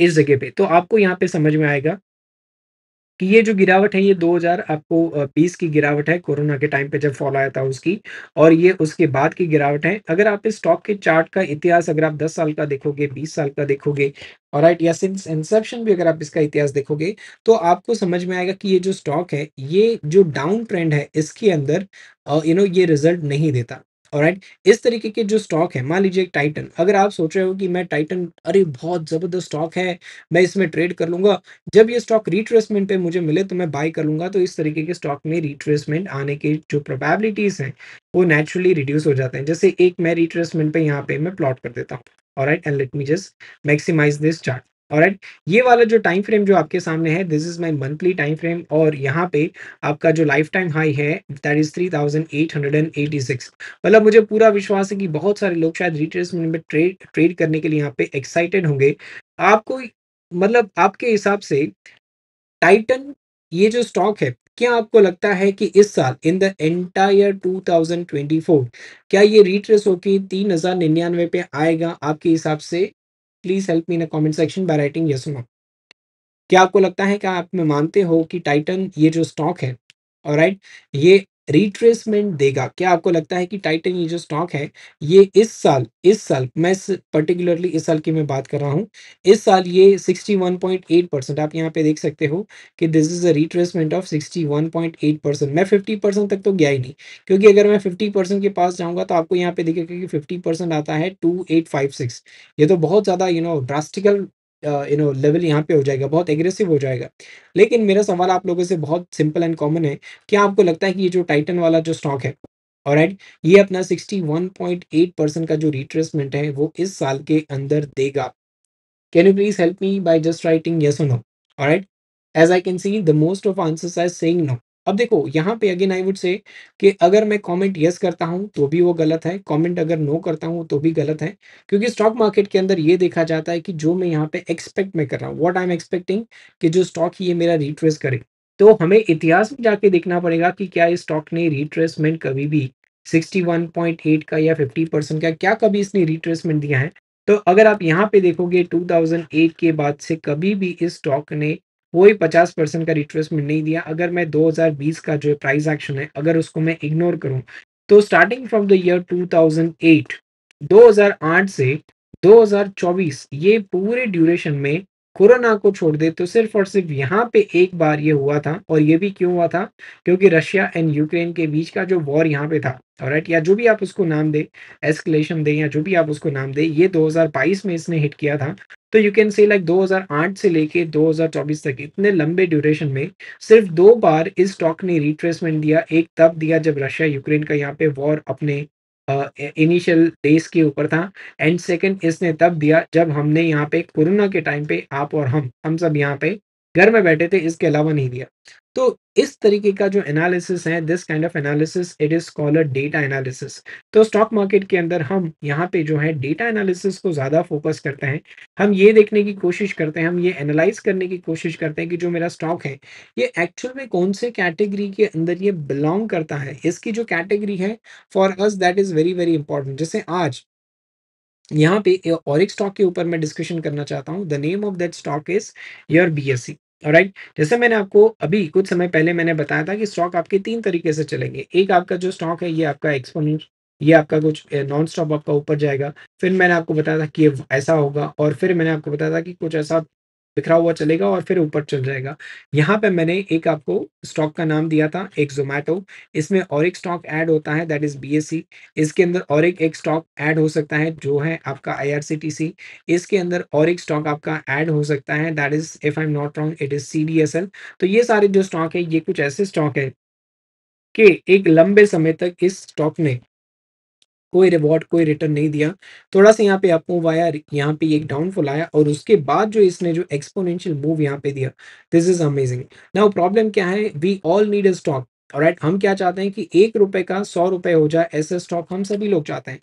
इस जगह पे तो आपको यहाँ पे समझ में आएगा कि ये जो गिरावट है ये 2000 आपको बीस की गिरावट है कोरोना के टाइम पे जब फॉल आया था उसकी और ये उसके बाद की गिरावट है अगर आप इस स्टॉक के चार्ट का इतिहास अगर आप 10 साल का देखोगे 20 साल का देखोगे और राइट या सिंस इंसेप्शन भी अगर आप इसका इतिहास देखोगे तो आपको समझ में आएगा कि ये जो स्टॉक है ये जो डाउन ट्रेंड है इसके अंदर यू नो ये रिजल्ट नहीं देता और इस तरीके के जो स्टॉक है मान लीजिए टाइटन अगर आप सोच रहे हो कि मैं टाइटन अरे बहुत ज़बरदस्त स्टॉक है मैं इसमें ट्रेड कर लूंगा जब ये स्टॉक रिट्रेसमेंट पे मुझे मिले तो मैं बाय कर लूंगा तो इस तरीके के स्टॉक में रिट्रेसमेंट आने की जो प्रोबेबिलिटीज़ हैं वो नेचुरली रिड्यूस हो जाते हैं जैसे एक मैं रिट्रेसमेंट पे यहाँ पे मैं प्लॉट कर देता हूँ और right and let me just maximise this chart और ये वाला जो टाइम फ्रेम जो आपके सामने है this is my monthly time frame और यहाँ पे आपका जो लाइफ टाइम हाई है that is three thousand eight hundred and eighty six मतलब मुझे पूरा विश्वास है कि बहुत सारे लोग शायद रिट्रेसमेंट में ट्रेड ट्रेड करने के लिए यहाँ पे एक्साइटेड होंगे आपको मतलब आपके हिसाब से टाइटन ये जो स्टॉक है क्या आपको लगता है कि इस साल इन द एंटायर 2024 क्या ये रिट्रेस होकर तीन हजार निन्यानवे पे आएगा आपके हिसाब से please help me in comment section by writing yes no क्या आपको लगता है क्या आप में मानते हो कि टाइटन ये जो स्टॉक है और राइट ये रिट्रेसमेंट देगा क्या आपको लगता है कि टाइटन ये जो स्टॉक है ये इस साल इस साल मैं पर्टिकुलरली इस साल की मैं बात कर रहा हूँ इस साल ये 61.8 परसेंट आप यहाँ पे देख सकते हो कि this is a retracement of 61.8 percent मैं 50 परसेंट तक तो गया ही नहीं क्योंकि अगर मैं 50 परसेंट के पास जाऊँगा तो आपको यहाँ पे देखेगा कि फिफ्टी आता है टू ये तो बहुत ज़्यादा you know drastical you know level यहाँ पे हो जाएगा बहुत एग्रेसिव हो जाएगा लेकिन मेरा सवाल आप लोगों से बहुत सिंपल एंड कॉमन है क्या आपको लगता है कि ये जो टाइटन वाला जो स्टॉक है और right, ये अपना 61.8 परसेंट का जो रिट्रेसमेंट है वो इस साल के अंदर देगा can you please help me by just writing yes और no right as I can see the most of answers are saying no अब देखो यहाँ पे अगेन आई वुड से कि अगर मैं कमेंट यस करता हूँ तो भी वो गलत है कमेंट अगर नो करता हूँ तो भी गलत है क्योंकि स्टॉक मार्केट के अंदर ये देखा जाता है कि जो मैं यहाँ पे एक्सपेक्ट में कर रहा हूँ व्हाट आई एम एक्सपेक्टिंग कि जो स्टॉक ये मेरा रिट्रेस करे तो हमें इतिहास में जाके देखना पड़ेगा कि क्या इस स्टॉक ने रिट्रेसमेंट कभी भी सिक्सटी का या फिफ्टी परसेंट का क्या कभी इसने रिट्रेसमेंट दिया है तो अगर आप यहाँ पे देखोगे 2008 के बाद से कभी भी इस स्टॉक ने कोई पचास परसेंट का रिट्रेसमेंट नहीं दिया अगर मैं 2020 का जो प्राइस एक्शन है अगर उसको मैं इग्नोर करूं तो स्टार्टिंग फ्रॉम द ईयर 2008 2008 से 2024 ये पूरे ड्यूरेशन में कोरोना को छोड़ दे तो सिर्फ और सिर्फ यहाँ पे एक बार ये हुआ था और ये भी क्यों हुआ था क्योंकि रशिया एंड यूक्रेन के बीच का जो वॉर यहाँ पे था राइट या जो भी आप उसको नाम दे एस्केलेशन दे या जो भी आप उसको नाम दे ये 2022 में इसने हिट किया था तो यू कैन से लाइक 2008 से लेके 2024 तक इतने लंबे ड्यूरेशन में सिर्फ दो बार इस स्टॉक ने रिट्रेसमेंट दिया एक तब दिया जब रशिया यूक्रेन का यहाँ पे वॉर अपने इनिशियल uh, डेज के ऊपर था एंड सेकंड इसने तब दिया जब हमने यहाँ पे कोरोना के टाइम पे आप और हम हम सब यहाँ पे घर में बैठे थे इसके अलावा नहीं दिया तो इस तरीके का जो एनालिसिस है this kind of analysis it is called data analysis तो स्टॉक मार्केट के अंदर हम यहाँ पे जो है डेटा एनालिसिस को ज़्यादा फोकस करते हैं हम ये देखने की कोशिश करते हैं हम ये एनालाइज करने की कोशिश करते हैं कि जो मेरा स्टॉक है ये एक्चुअल में कौन से कैटेगरी के अंदर ये बिलोंग करता है इसकी जो कैटेगरी है for us that is very very important जैसे आज यहाँ पे और एक स्टॉक के ऊपर मैं डिस्कशन करना चाहता हूँ the name of that stock is your B S C और राइट जैसे मैंने आपको अभी कुछ समय पहले मैंने बताया था कि स्टॉक आपके तीन तरीके से चलेंगे एक आपका जो स्टॉक है ये आपका एक्सपोनेंट ये आपका कुछ नॉन स्टॉप आपका ऊपर जाएगा फिर मैंने आपको बताया था कि ये ऐसा होगा और फिर मैंने आपको बताया था कि कुछ ऐसा बिखरा हुआ चलेगा और फिर ऊपर चल जाएगा यहाँ पे मैंने एक आपको स्टॉक का नाम दिया था एक जोमेटो इसमें और एक स्टॉक ऐड होता है दैट इज बीएससी इसके अंदर और एक एक स्टॉक ऐड हो सकता है जो है आपका आईआरसीटीसी इसके अंदर और एक स्टॉक आपका ऐड हो सकता है that is if I am not wrong it is L तो ये सारे जो स्टॉक है ये कुछ ऐसे स्टॉक है कि एक लंबे समय तक इस स्टॉक ने कोई रिवॉर्ड कोई रिटर्न नहीं दिया थोड़ा सा यहाँ पे अप मूव आया यहाँ पे एक डाउनफॉल आया और उसके बाद जो इसने जो एक्सपोनेंशियल मूव यहाँ पे दिया this is amazing now problem क्या है we all need a stock और right, हम क्या चाहते हैं कि एक रुपए का सौ रुपए हो जाए ऐसे स्टॉक हम सभी लोग चाहते हैं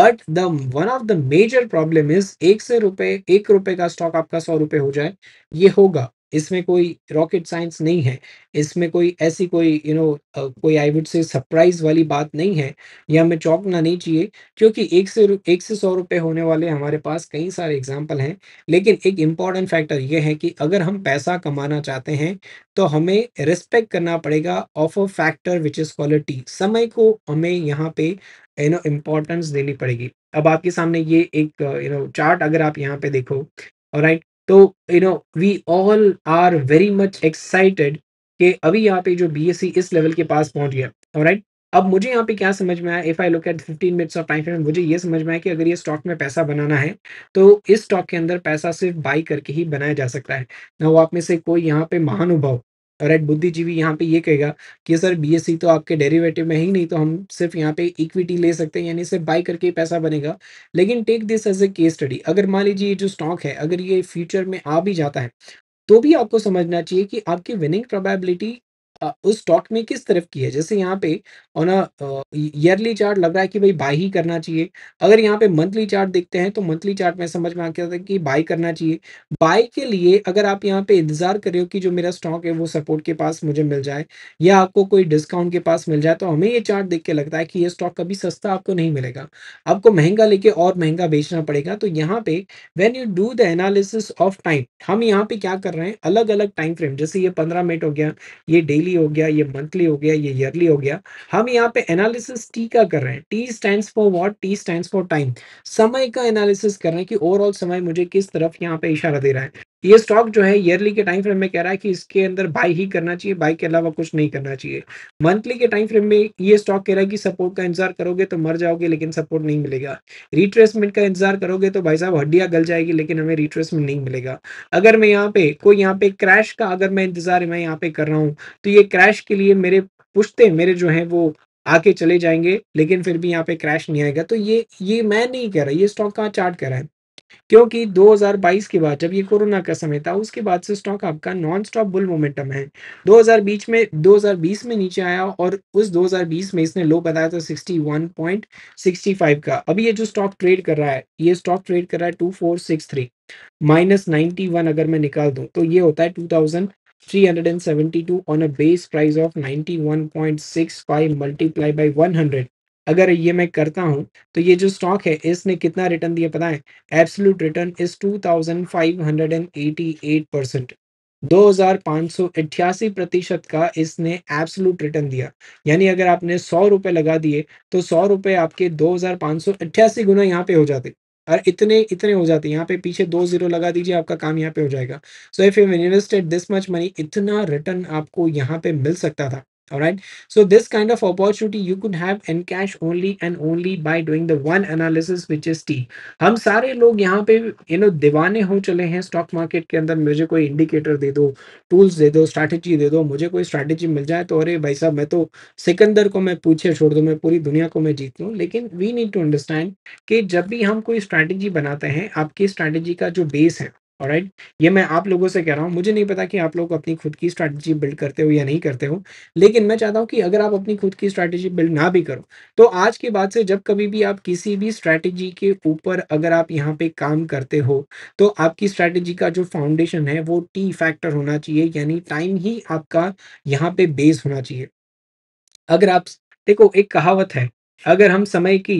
but the one of the major problem is एक से रुपए एक रुपए का स्टॉक आपका सौ रुपए हो जाए ये होगा इसमें कोई रॉकेट साइंस नहीं है इसमें कोई ऐसी कोई यू you नो know, कोई आई वुड से सरप्राइज वाली बात नहीं है या हमें चौंकना नहीं चाहिए क्योंकि एक से एक से सौ रुपये होने वाले हमारे पास कई सारे एग्जाम्पल हैं लेकिन एक इम्पॉर्टेंट फैक्टर ये है कि अगर हम पैसा कमाना चाहते हैं तो हमें रिस्पेक्ट करना पड़ेगा of a factor which is quality समय को हमें यहाँ पे यू नो इम्पोर्टेंस देनी पड़ेगी अब आपके सामने ये एक यू नो चार्ट अगर आप यहाँ पे देखो और राइट तो you know we all are very much excited कि अभी यहाँ पे जो सी इस लेवल के पास पहुंच गया और राइट अब मुझे यहाँ पे क्या समझ में आया if I look at fifteen minutes of time frame मुझे ये समझ में आया कि अगर ये स्टॉक में पैसा बनाना है तो इस स्टॉक के अंदर पैसा सिर्फ बाई करके ही बनाया जा सकता है ना वो आप में से कोई यहाँ पे महानुभाव राइट बुद्धिजीवी यहाँ पे ये कहेगा कि सर बीएससी तो आपके डेरिवेटिव में ही नहीं तो हम सिर्फ यहाँ पे इक्विटी ले सकते हैं यानी सिर्फ बाई करके पैसा बनेगा लेकिन take this as a case study अगर मान लीजिए ये जो स्टॉक है अगर ये फ्यूचर में आ भी जाता है तो भी आपको समझना चाहिए कि आपकी विनिंग प्रोबेबिलिटी उस स्टॉक में किस तरफ की है जैसे यहाँ पे ऑन अ ईयरली चार्ट लग रहा है कि भाई बाई ही करना चाहिए अगर यहाँ पे मंथली चार्ट देखते हैं तो मंथली चार्ट में समझ में आ गया था कि बाई करना चाहिए बाई के लिए अगर आप यहाँ पे इंतजार कर रहे हो कि जो मेरा स्टॉक है वो सपोर्ट के पास मुझे मिल जाए या आपको कोई डिस्काउंट के पास मिल जाए तो हमें ये चार्ट देख के लगता है कि ये स्टॉक कभी सस्ता आपको नहीं मिलेगा आपको महंगा लेके और महंगा बेचना पड़ेगा तो यहाँ पे when you do the analysis of time हम यहाँ पे क्या कर रहे हैं अलग अलग टाइम फ्रेम जैसे ये पंद्रह मिनट हो गया ये डेली वीकली हो गया ये मंथली हो गया ये ईयरली हो गया हम यहाँ पे एनालिसिस टी का कर रहे हैं T stand for what T stand for time समय का एनालिसिस कर रहे हैं कि ओवरऑल समय मुझे किस तरफ यहाँ पे इशारा दे रहा है ये स्टॉक जो है ईयरली के टाइम फ्रेम में कह रहा है कि इसके अंदर बाई ही करना चाहिए बाई के अलावा कुछ नहीं करना चाहिए मंथली के टाइम फ्रेम में ये स्टॉक कह रहा है कि सपोर्ट का इंतजार करोगे तो मर जाओगे लेकिन सपोर्ट नहीं मिलेगा रिट्रेसमेंट का इंतजार करोगे तो भाई साहब हड्डियां गल जाएगी लेकिन हमें रिट्रेसमेंट नहीं मिलेगा अगर मैं यहाँ पे कोई यहाँ पे क्रैश का अगर मैं इंतजार मैं यहाँ पे कर रहा हूँ तो ये क्रैश के लिए मेरे पुश्ते मेरे जो है वो आके चले जाएंगे लेकिन फिर भी यहाँ पे क्रैश नहीं आएगा तो ये ये मैं नहीं कह रहा ये स्टॉक कहाँ चार्ट कह रहा है क्योंकि 2022 के बाद जब ये कोरोना का समय था उसके बाद से स्टॉक आपका नॉन स्टॉप बुल मोमेंटम है 2000 बीच में 2020 में नीचे आया और उस 2020 में इसने लो बताया था 61.65 का अभी ये जो स्टॉक ट्रेड कर रहा है ये स्टॉक ट्रेड कर रहा है two four six three minus अगर मैं निकाल दूं तो ये होता है two thousand three hundred and seventy two on a base price of ninety one point six five multiply by one hundred अगर ये मैं करता हूँ तो ये जो स्टॉक है इसने कितना रिटर्न दिया पता है एब्सोल्यूट रिटर्न इज 2588 परसेंट दो प्रतिशत का इसने एब्सोल्यूट रिटर्न दिया यानी अगर आपने सौ रुपए लगा दिए तो सौ रुपए आपके दो गुना यहाँ पे हो जाते और इतने इतने हो जाते यहाँ पे पीछे दो जीरो लगा दीजिए आपका काम यहाँ पे हो जाएगा so if you invested this much money इतना रिटर्न आपको यहाँ पे मिल सकता था all right so this kind of opportunity you could have and cash only and only by doing the one analysis which is t हम सारे लोग यहाँ पे यू नो दीवाने हो चले हैं स्टॉक मार्केट के अंदर मुझे कोई इंडिकेटर दे दो टूल्स दे दो स्ट्रैटेजी दे दो मुझे कोई स्ट्रैटेजी मिल जाए तो अरे भाई साहब मैं तो सिकंदर को मैं पूछे छोड़ दूँ मैं पूरी दुनिया को मैं जीत लूँ लेकिन वी नीड टू अंडरस्टैंड कि जब भी हम कोई स्ट्रैटेजी बनाते हैं आपकी स्ट्रैटेजी का जो बेस है और राइट ये मैं आप लोगों से कह रहा हूँ मुझे नहीं पता कि आप लोग अपनी खुद की स्ट्रैटेजी बिल्ड करते हो या नहीं करते हो लेकिन मैं चाहता हूँ कि अगर आप अपनी खुद की स्ट्रैटेजी बिल्ड ना भी करो तो आज के बाद से जब कभी भी आप किसी भी स्ट्रैटेजी के ऊपर अगर आप यहाँ पे काम करते हो तो आपकी स्ट्रैटेजी का जो फाउंडेशन है वो टी फैक्टर होना चाहिए यानी टाइम ही आपका यहाँ पे बेस होना चाहिए अगर आप देखो एक कहावत है अगर हम समय की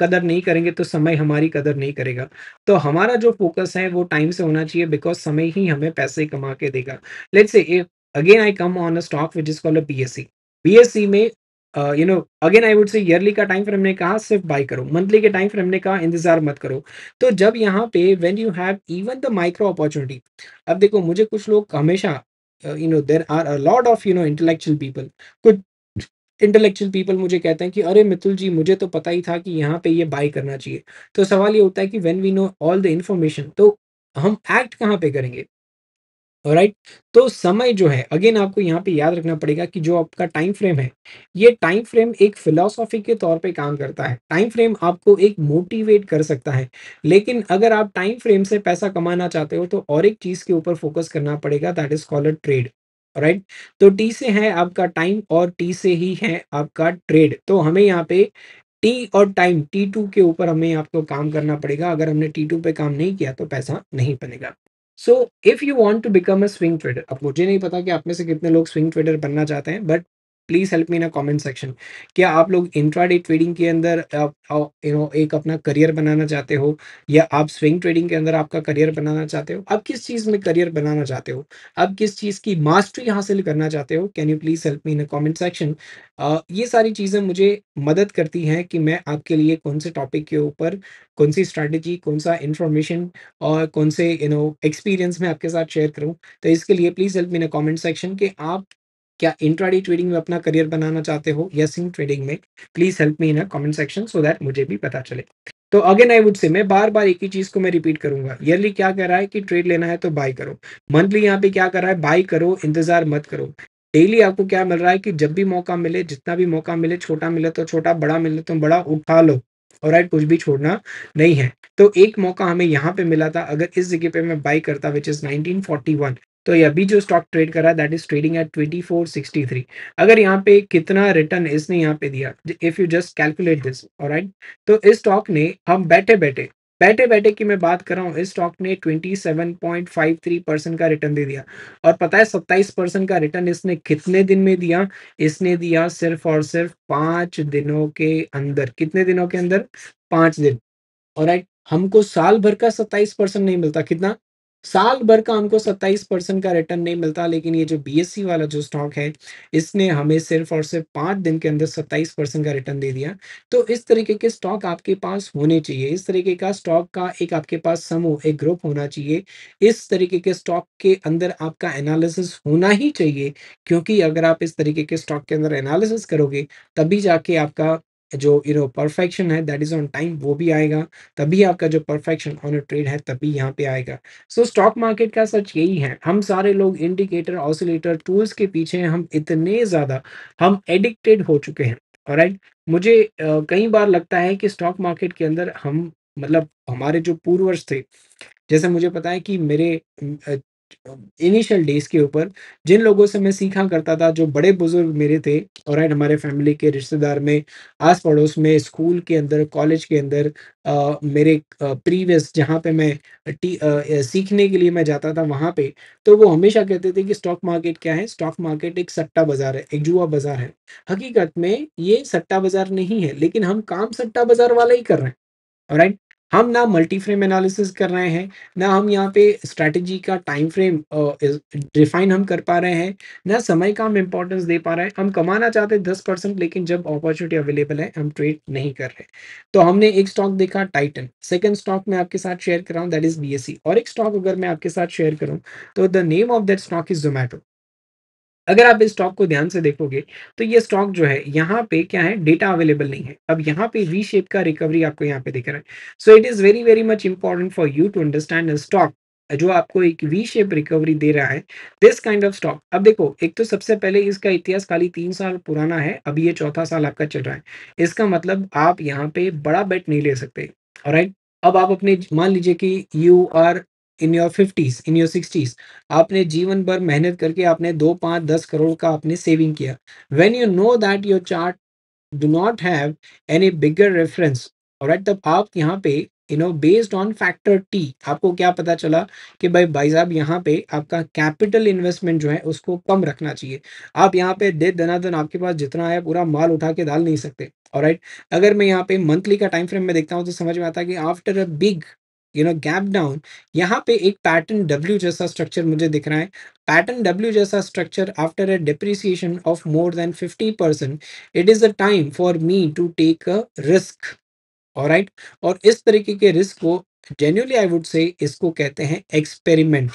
कदर नहीं करेंगे तो समय हमारी कदर नहीं करेगा तो हमारा जो फोकस है वो टाइम से होना चाहिए बिकॉज समय ही हमें पैसे कमा के देगा let say again I come on a stock which is call B S C B S C में you know again I would say yearly का टाइम फ्रेम ने कहा सिर्फ बाय करो मंथली के टाइम फ्रेम ने कहा इंतजार मत करो तो जब यहाँ पे when you have even the micro opportunity अब देखो मुझे कुछ लोग हमेशा you know there are a lot of you know intellectual people कुछ इंटेलेक्चुअल पीपल मुझे कहते हैं कि अरे मितुल जी मुझे तो पता ही था कि यहाँ पे ये बाय करना चाहिए तो सवाल ये होता है कि when we know all the information तो हम एक्ट कहाँ पे करेंगे राइट right? तो समय जो है अगेन आपको यहाँ पे याद रखना पड़ेगा कि जो आपका टाइम फ्रेम है ये टाइम फ्रेम एक फिलोसॉफी के तौर पे काम करता है टाइम फ्रेम आपको एक मोटिवेट कर सकता है लेकिन अगर आप टाइम फ्रेम से पैसा कमाना चाहते हो तो और एक चीज़ के ऊपर फोकस करना पड़ेगा that is collar trade right तो टी से है आपका टाइम और टी से ही है आपका ट्रेड तो हमें यहाँ पे टी और टाइम टी टू के ऊपर हमें आपको काम करना पड़ेगा अगर हमने टी टू पे काम नहीं किया तो पैसा नहीं बनेगा so if you want to become a swing trader अब मुझे नहीं पता कि आप में से कितने लोग स्विंग ट्रेडर बनना चाहते हैं but please help me in a comment section क्या आप लोग इंट्राडे ट्रेडिंग के अंदर यू नो एक अपना करियर बनाना चाहते हो या आप स्विंग ट्रेडिंग के अंदर आपका करियर बनाना चाहते हो आप किस चीज़ में करियर बनाना चाहते हो आप किस चीज़ की मास्टरी हासिल करना चाहते हो can you please help me in a comment section ये सारी चीज़ें मुझे मदद करती हैं कि मैं आपके लिए कौन से टॉपिक के ऊपर कौन सी स्ट्रैटेजी कौन सा इन्फॉर्मेशन और कौन से यू नो एक्सपीरियंस मैं आपके साथ शेयर करूं तो इसके लिए please help me in a comment section कि आप क्या इंट्राडे ट्रेडिंग में अपना करियर बनाना चाहते हो या सिंग ट्रेडिंग में please help me in a comment section so that मुझे भी पता चले तो अगेन आई वुड से मैं बार बार एक ही चीज को मैं रिपीट करूंगा ईयरली क्या कर रहा है कि ट्रेड लेना है तो बाय करो मंथली यहाँ पे क्या कर रहा है बाय करो इंतजार मत करो डेली आपको क्या मिल रहा है कि जब भी मौका मिले जितना भी मौका मिले छोटा मिले तो छोटा बड़ा मिले तो बड़ा उठा लो और राइट कुछ भी छोड़ना नहीं है तो एक मौका हमें यहाँ पे मिला था अगर इस जगह पे मैं बाई करता विच इज 1941 तो ये अभी जो स्टॉक ट्रेड कर रहा है दैट इज ट्रेडिंग एट 2463 अगर यहाँ पे कितना रिटर्न इसने यहाँ पे दिया if you just calculate this alright तो इस स्टॉक ने हम बैठे बैठे बैठे बैठे की मैं बात कर रहा हूँ इस स्टॉक ने 27.53 परसेंट का रिटर्न दे दिया और पता है 27 परसेंट का रिटर्न इसने कितने दिन में दिया इसने दिया सिर्फ और सिर्फ पांच दिनों के अंदर कितने दिनों के अंदर पांच दिन और हमको साल भर का 27 परसेंट नहीं मिलता कितना साल भर का हमको 27 परसेंट का रिटर्न नहीं मिलता लेकिन ये जो बीएससी वाला जो स्टॉक है इसने हमें सिर्फ और सिर्फ पाँच दिन के अंदर 27 परसेंट का रिटर्न दे दिया तो इस तरीके के स्टॉक आपके पास होने चाहिए इस तरीके का स्टॉक का एक आपके पास समूह एक ग्रुप होना चाहिए इस तरीके के स्टॉक के अंदर आपका एनालिसिस होना ही चाहिए क्योंकि अगर आप इस तरीके के स्टॉक के अंदर एनालिसिस करोगे तभी जाके आपका जो यू नो परफेक्शन है दैट इज ऑन टाइम वो भी आएगा तभी आपका जो परफेक्शन ऑन अ ट्रेड है तभी यहाँ पे आएगा सो स्टॉक मार्केट का सच यही है हम सारे लोग इंडिकेटर ऑसिलेटर टूल्स के पीछे हम इतने ज़्यादा हम एडिक्टेड हो चुके हैं और right? मुझे uh, कई बार लगता है कि स्टॉक मार्केट के अंदर हम मतलब हमारे जो पूर्वज थे जैसे मुझे पता है कि मेरे इनिशियल डेज के ऊपर जिन लोगों से मैं सीखा करता था जो बड़े बुजुर्ग मेरे थे और राइट हमारे फैमिली के रिश्तेदार में आस पड़ोस में स्कूल के अंदर कॉलेज के अंदर आ, मेरे प्रीवियस जहाँ पे मैं टी, आ, सीखने के लिए मैं जाता था वहाँ पे तो वो हमेशा कहते थे कि स्टॉक मार्केट क्या है स्टॉक मार्केट एक सट्टा बाजार है एक जुआ बाजार है हकीकत में ये सट्टा बाजार नहीं है लेकिन हम काम सट्टा बाजार वाला ही कर रहे हैं राइट हम ना मल्टी फ्रेम एनालिसिस कर रहे हैं ना हम यहाँ पे स्ट्रेटजी का टाइम फ्रेम डिफाइन हम कर पा रहे हैं ना समय का हम इम्पोर्टेंस दे पा रहे हैं हम कमाना चाहते हैं दस परसेंट लेकिन जब अपॉर्चुनिटी अवेलेबल है हम ट्रेड नहीं कर रहे तो हमने एक स्टॉक देखा टाइटन सेकेंड स्टॉक मैं आपके साथ शेयर कर रहा हूँ दैट इज बी और एक स्टॉक अगर मैं आपके साथ शेयर करूँ तो the name of that stock is Zomato अगर आप इस स्टॉक को ध्यान से देखोगे तो ये स्टॉक जो है यहाँ पे क्या है डेटा अवेलेबल नहीं है अब यहाँ पे वी शेप का रिकवरी आपको यहाँ पे दिख रहा है so it is very very much important for you to understand stock जो आपको एक वी शेप रिकवरी दे रहा है दिस काइंड ऑफ स्टॉक अब देखो एक तो सबसे पहले इसका इतिहास खाली तीन साल पुराना है अब ये चौथा साल आपका चल रहा है इसका मतलब आप यहाँ पे बड़ा बेट नहीं ले सकते राइट अब आप अपने मान लीजिए कि you are in your fifties in your sixties आपने जीवन भर मेहनत करके आपने दो पाँच दस करोड़ का आपने सेविंग किया when you know that your chart do not have any bigger reference और एट तब आप यहाँ पे you know based on factor T आपको क्या पता चला कि भाई भाई साहब यहाँ पे आपका कैपिटल इन्वेस्टमेंट जो है उसको कम रखना चाहिए आप यहाँ पे दे दना दन आपके पास जितना है पूरा माल उठा के डाल नहीं सकते और राइट अगर मैं यहाँ पे मंथली का टाइम फ्रेम में देखता हूँ तो समझ में आता है कि after a big you know gap down यहाँ पे एक पैटर्न डब्ल्यू जैसा स्ट्रक्चर मुझे दिख रहा है पैटर्न डब्ल्यू जैसा structure after a depreciation of more than fifty percent it is a time for me to take a risk और इस तरीके के रिस्क को जेन्यूनली आई वुड से इसको कहते हैं एक्सपेरिमेंट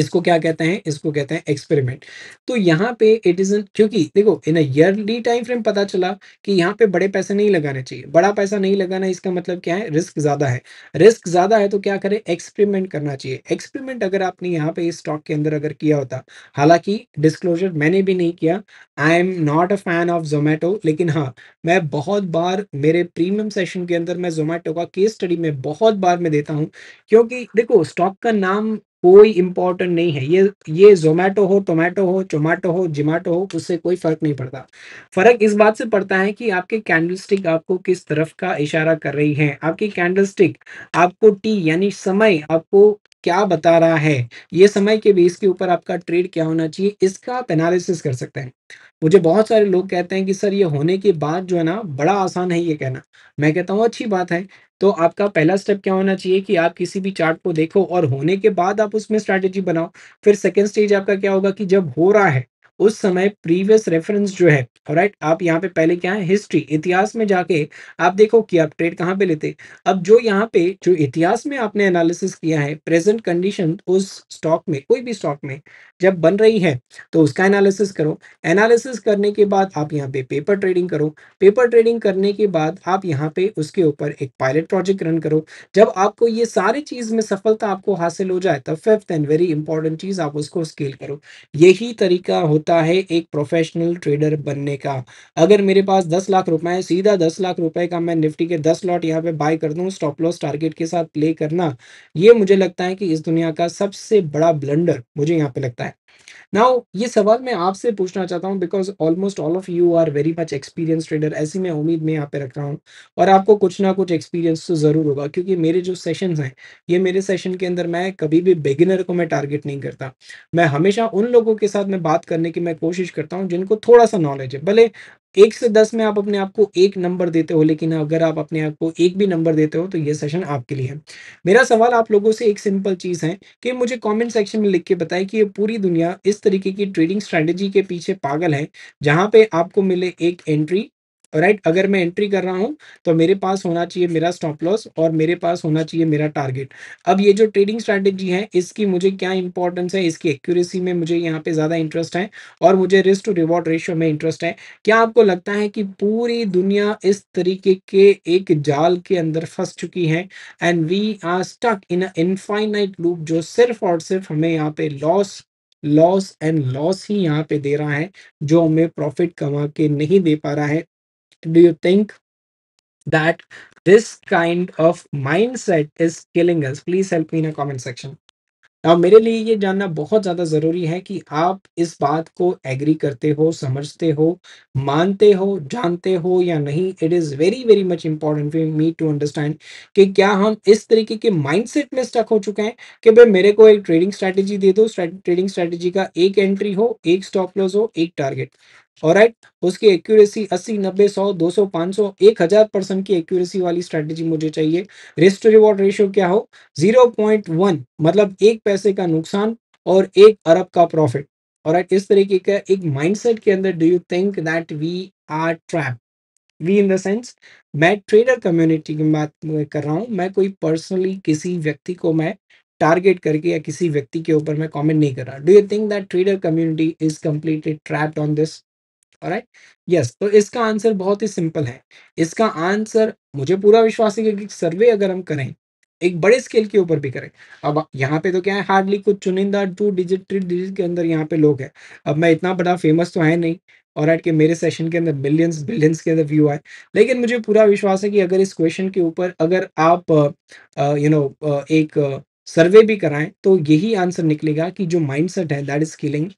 इसको क्या कहते हैं इसको कहते हैं एक्सपेरिमेंट तो यहाँ पे इट इज क्योंकि देखो इन अयरली टाइम फ्रेम पता चला कि यहाँ पे बड़े पैसे नहीं लगाने चाहिए बड़ा पैसा नहीं लगाना इसका मतलब क्या है रिस्क ज़्यादा है रिस्क ज़्यादा है तो क्या करें एक्सपेरिमेंट करना चाहिए एक्सपेरिमेंट अगर आपने यहाँ पे इस स्टॉक के अंदर अगर किया होता हालांकि डिस्क्लोजर मैंने भी नहीं किया I am not a fan of Zomato लेकिन हाँ मैं बहुत बार मेरे प्रीमियम सेशन के अंदर मैं जोमेटो का केस स्टडी में बहुत बार मैं देता हूँ क्योंकि देखो स्टॉक का नाम कोई इंपॉर्टेंट नहीं है ये ये जोमेटो हो टोमेटो हो जोमेटो हो जोमेटो हो उससे कोई फर्क नहीं पड़ता फर्क इस बात से पड़ता है कि आपके कैंडलस्टिक आपको किस तरफ का इशारा कर रही है आपकी कैंडलस्टिक आपको टी यानी समय आपको क्या बता रहा है ये समय के बेस के ऊपर आपका ट्रेड क्या होना चाहिए इसका आप एनालिसिस कर सकते हैं मुझे बहुत सारे लोग कहते हैं कि सर ये होने के बाद जो है ना बड़ा आसान है ये कहना मैं कहता हूँ अच्छी बात है तो आपका पहला स्टेप क्या होना चाहिए कि आप किसी भी चार्ट को देखो और होने के बाद आप उसमें स्ट्रैटेजी बनाओ फिर सेकेंड स्टेज आपका क्या होगा कि जब हो रहा है उस समय प्रीवियस रेफरेंस जो है राइट आप यहाँ पे पहले क्या है हिस्ट्री इतिहास में जाके आप देखो कि आप ट्रेड कहाँ पे लेते अब जो यहाँ पे जो इतिहास में आपने एनालिसिस किया है प्रेजेंट कंडीशन उस स्टॉक में कोई भी स्टॉक में जब बन रही है तो उसका एनालिसिस करो एनालिसिस करने के बाद आप यहाँ पे पेपर ट्रेडिंग करो पेपर ट्रेडिंग करने के बाद आप यहाँ पे उसके ऊपर एक पायलट प्रोजेक्ट रन करो जब आपको ये सारी चीज में सफलता आपको हासिल हो जाए तब फिफ्थ एंड वेरी इंपॉर्टेंट चीज आप उसको स्केल करो यही तरीका होता होता है एक प्रोफेशनल ट्रेडर बनने का अगर मेरे पास दस लाख रुपए हैं सीधा दस लाख रुपए का मैं निफ्टी के दस लॉट यहाँ पे बाय कर दूँ स्टॉप लॉस टारगेट के साथ प्ले करना ये मुझे लगता है कि इस दुनिया का सबसे बड़ा ब्लंडर मुझे यहाँ पे लगता है नाउ ये सवाल मैं आपसे पूछना चाहता हूँ because almost all of you are very much experience trader ऐसी मैं उम्मीद में यहाँ पे रख रहा हूँ और आपको कुछ ना कुछ एक्सपीरियंस तो ज़रूर होगा क्योंकि मेरे जो सेशन हैं ये मेरे सेशन के अंदर मैं कभी भी बिगिनर को मैं टारगेट नहीं करता मैं हमेशा उन लोगों के साथ मैं बात करने की मैं कोशिश करता हूँ जिनको थोड़ा सा नॉलेज है भले एक से दस में आप अपने आप को एक नंबर देते हो लेकिन अगर आप अपने आप को एक भी नंबर देते हो तो ये सेशन आपके लिए है मेरा सवाल आप लोगों से एक सिंपल चीज़ है कि मुझे कमेंट सेक्शन में लिख के बताएं कि ये पूरी दुनिया इस तरीके की ट्रेडिंग स्ट्रेटेजी के पीछे पागल है जहां पे आपको मिले एक एंट्री राइट अगर मैं एंट्री कर रहा हूं तो मेरे पास होना चाहिए मेरा स्टॉप लॉस और मेरे पास होना चाहिए मेरा टारगेट अब ये जो ट्रेडिंग स्ट्रेटेजी है इसकी मुझे क्या इंपॉर्टेंस है इसकी एक्यूरेसी में मुझे यहाँ पे ज़्यादा इंटरेस्ट है और मुझे रिस्क टू रिवॉर्ड रेशियो में इंटरेस्ट है क्या आपको लगता है कि पूरी दुनिया इस तरीके के एक जाल के अंदर फंस चुकी है and we are stuck in infinite loop जो सिर्फ और सिर्फ हमें यहाँ पे लॉस लॉस एंड लॉस ही यहाँ पे दे रहा है जो हमें प्रॉफिट कमा के नहीं दे पा रहा है do you think that this kind of mindset is killing us please help me in a comment section अब मेरे लिए ये जानना बहुत ज़्यादा ज़रूरी है कि आप इस बात को एग्री करते हो समझते हो मानते हो जानते हो या नहीं it is very very much important for me to understand कि क्या हम इस तरीके के माइंडसेट में स्टक हो चुके हैं कि भाई मेरे को एक ट्रेडिंग स्ट्रैटेजी दे दो ट्रेडिंग स्ट्रैटेजी का एक एंट्री हो एक स्टॉप लॉस हो एक टारगेट और राइट उसकी एक्यूरेसी 80, 90, 100, 200, 500, 1000 परसेंट की एक्यूरेसी वाली स्ट्रैटेजी मुझे चाहिए रिस्क टू रिवॉर्ड रेशियो क्या हो 0.1 मतलब एक पैसे का नुकसान और एक अरब का प्रॉफिट और राइट इस तरीके का एक माइंडसेट के अंदर do you think that we are trap we in the sense मैं ट्रेडर कम्युनिटी की बात कर रहा हूँ मैं कोई पर्सनली किसी व्यक्ति को मैं टारगेट करके या किसी व्यक्ति के ऊपर मैं कमेंट नहीं कर रहा do you think that trader community is completely trapped on this right yes तो इसका आंसर बहुत ही सिंपल है इसका आंसर मुझे पूरा विश्वास है कि सर्वे अगर हम करें एक बड़े स्केल के ऊपर भी करें अब यहाँ पे तो क्या है हार्डली कुछ चुनिंदा टू डिजिट थ्री डिजिट के अंदर यहाँ पे लोग हैं अब मैं इतना बड़ा फेमस तो है नहीं और राइट के मेरे सेशन के अंदर बिलियंस बिलियंस के अंदर व्यू आए लेकिन मुझे पूरा विश्वास है कि अगर इस क्वेश्चन के ऊपर अगर आप यू नो एक सर्वे भी कराएं तो यही आंसर निकलेगा कि जो सेट है that is skilling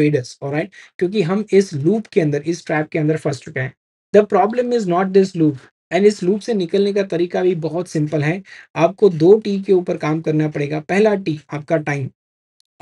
traders all right क्योंकि हम इस लूप के अंदर इस ट्रैप के अंदर फंस चुके हैं the problem is not this loop and इस लूप से निकलने का तरीका भी बहुत सिंपल है आपको दो टी के ऊपर काम करना पड़ेगा पहला टी आपका टाइम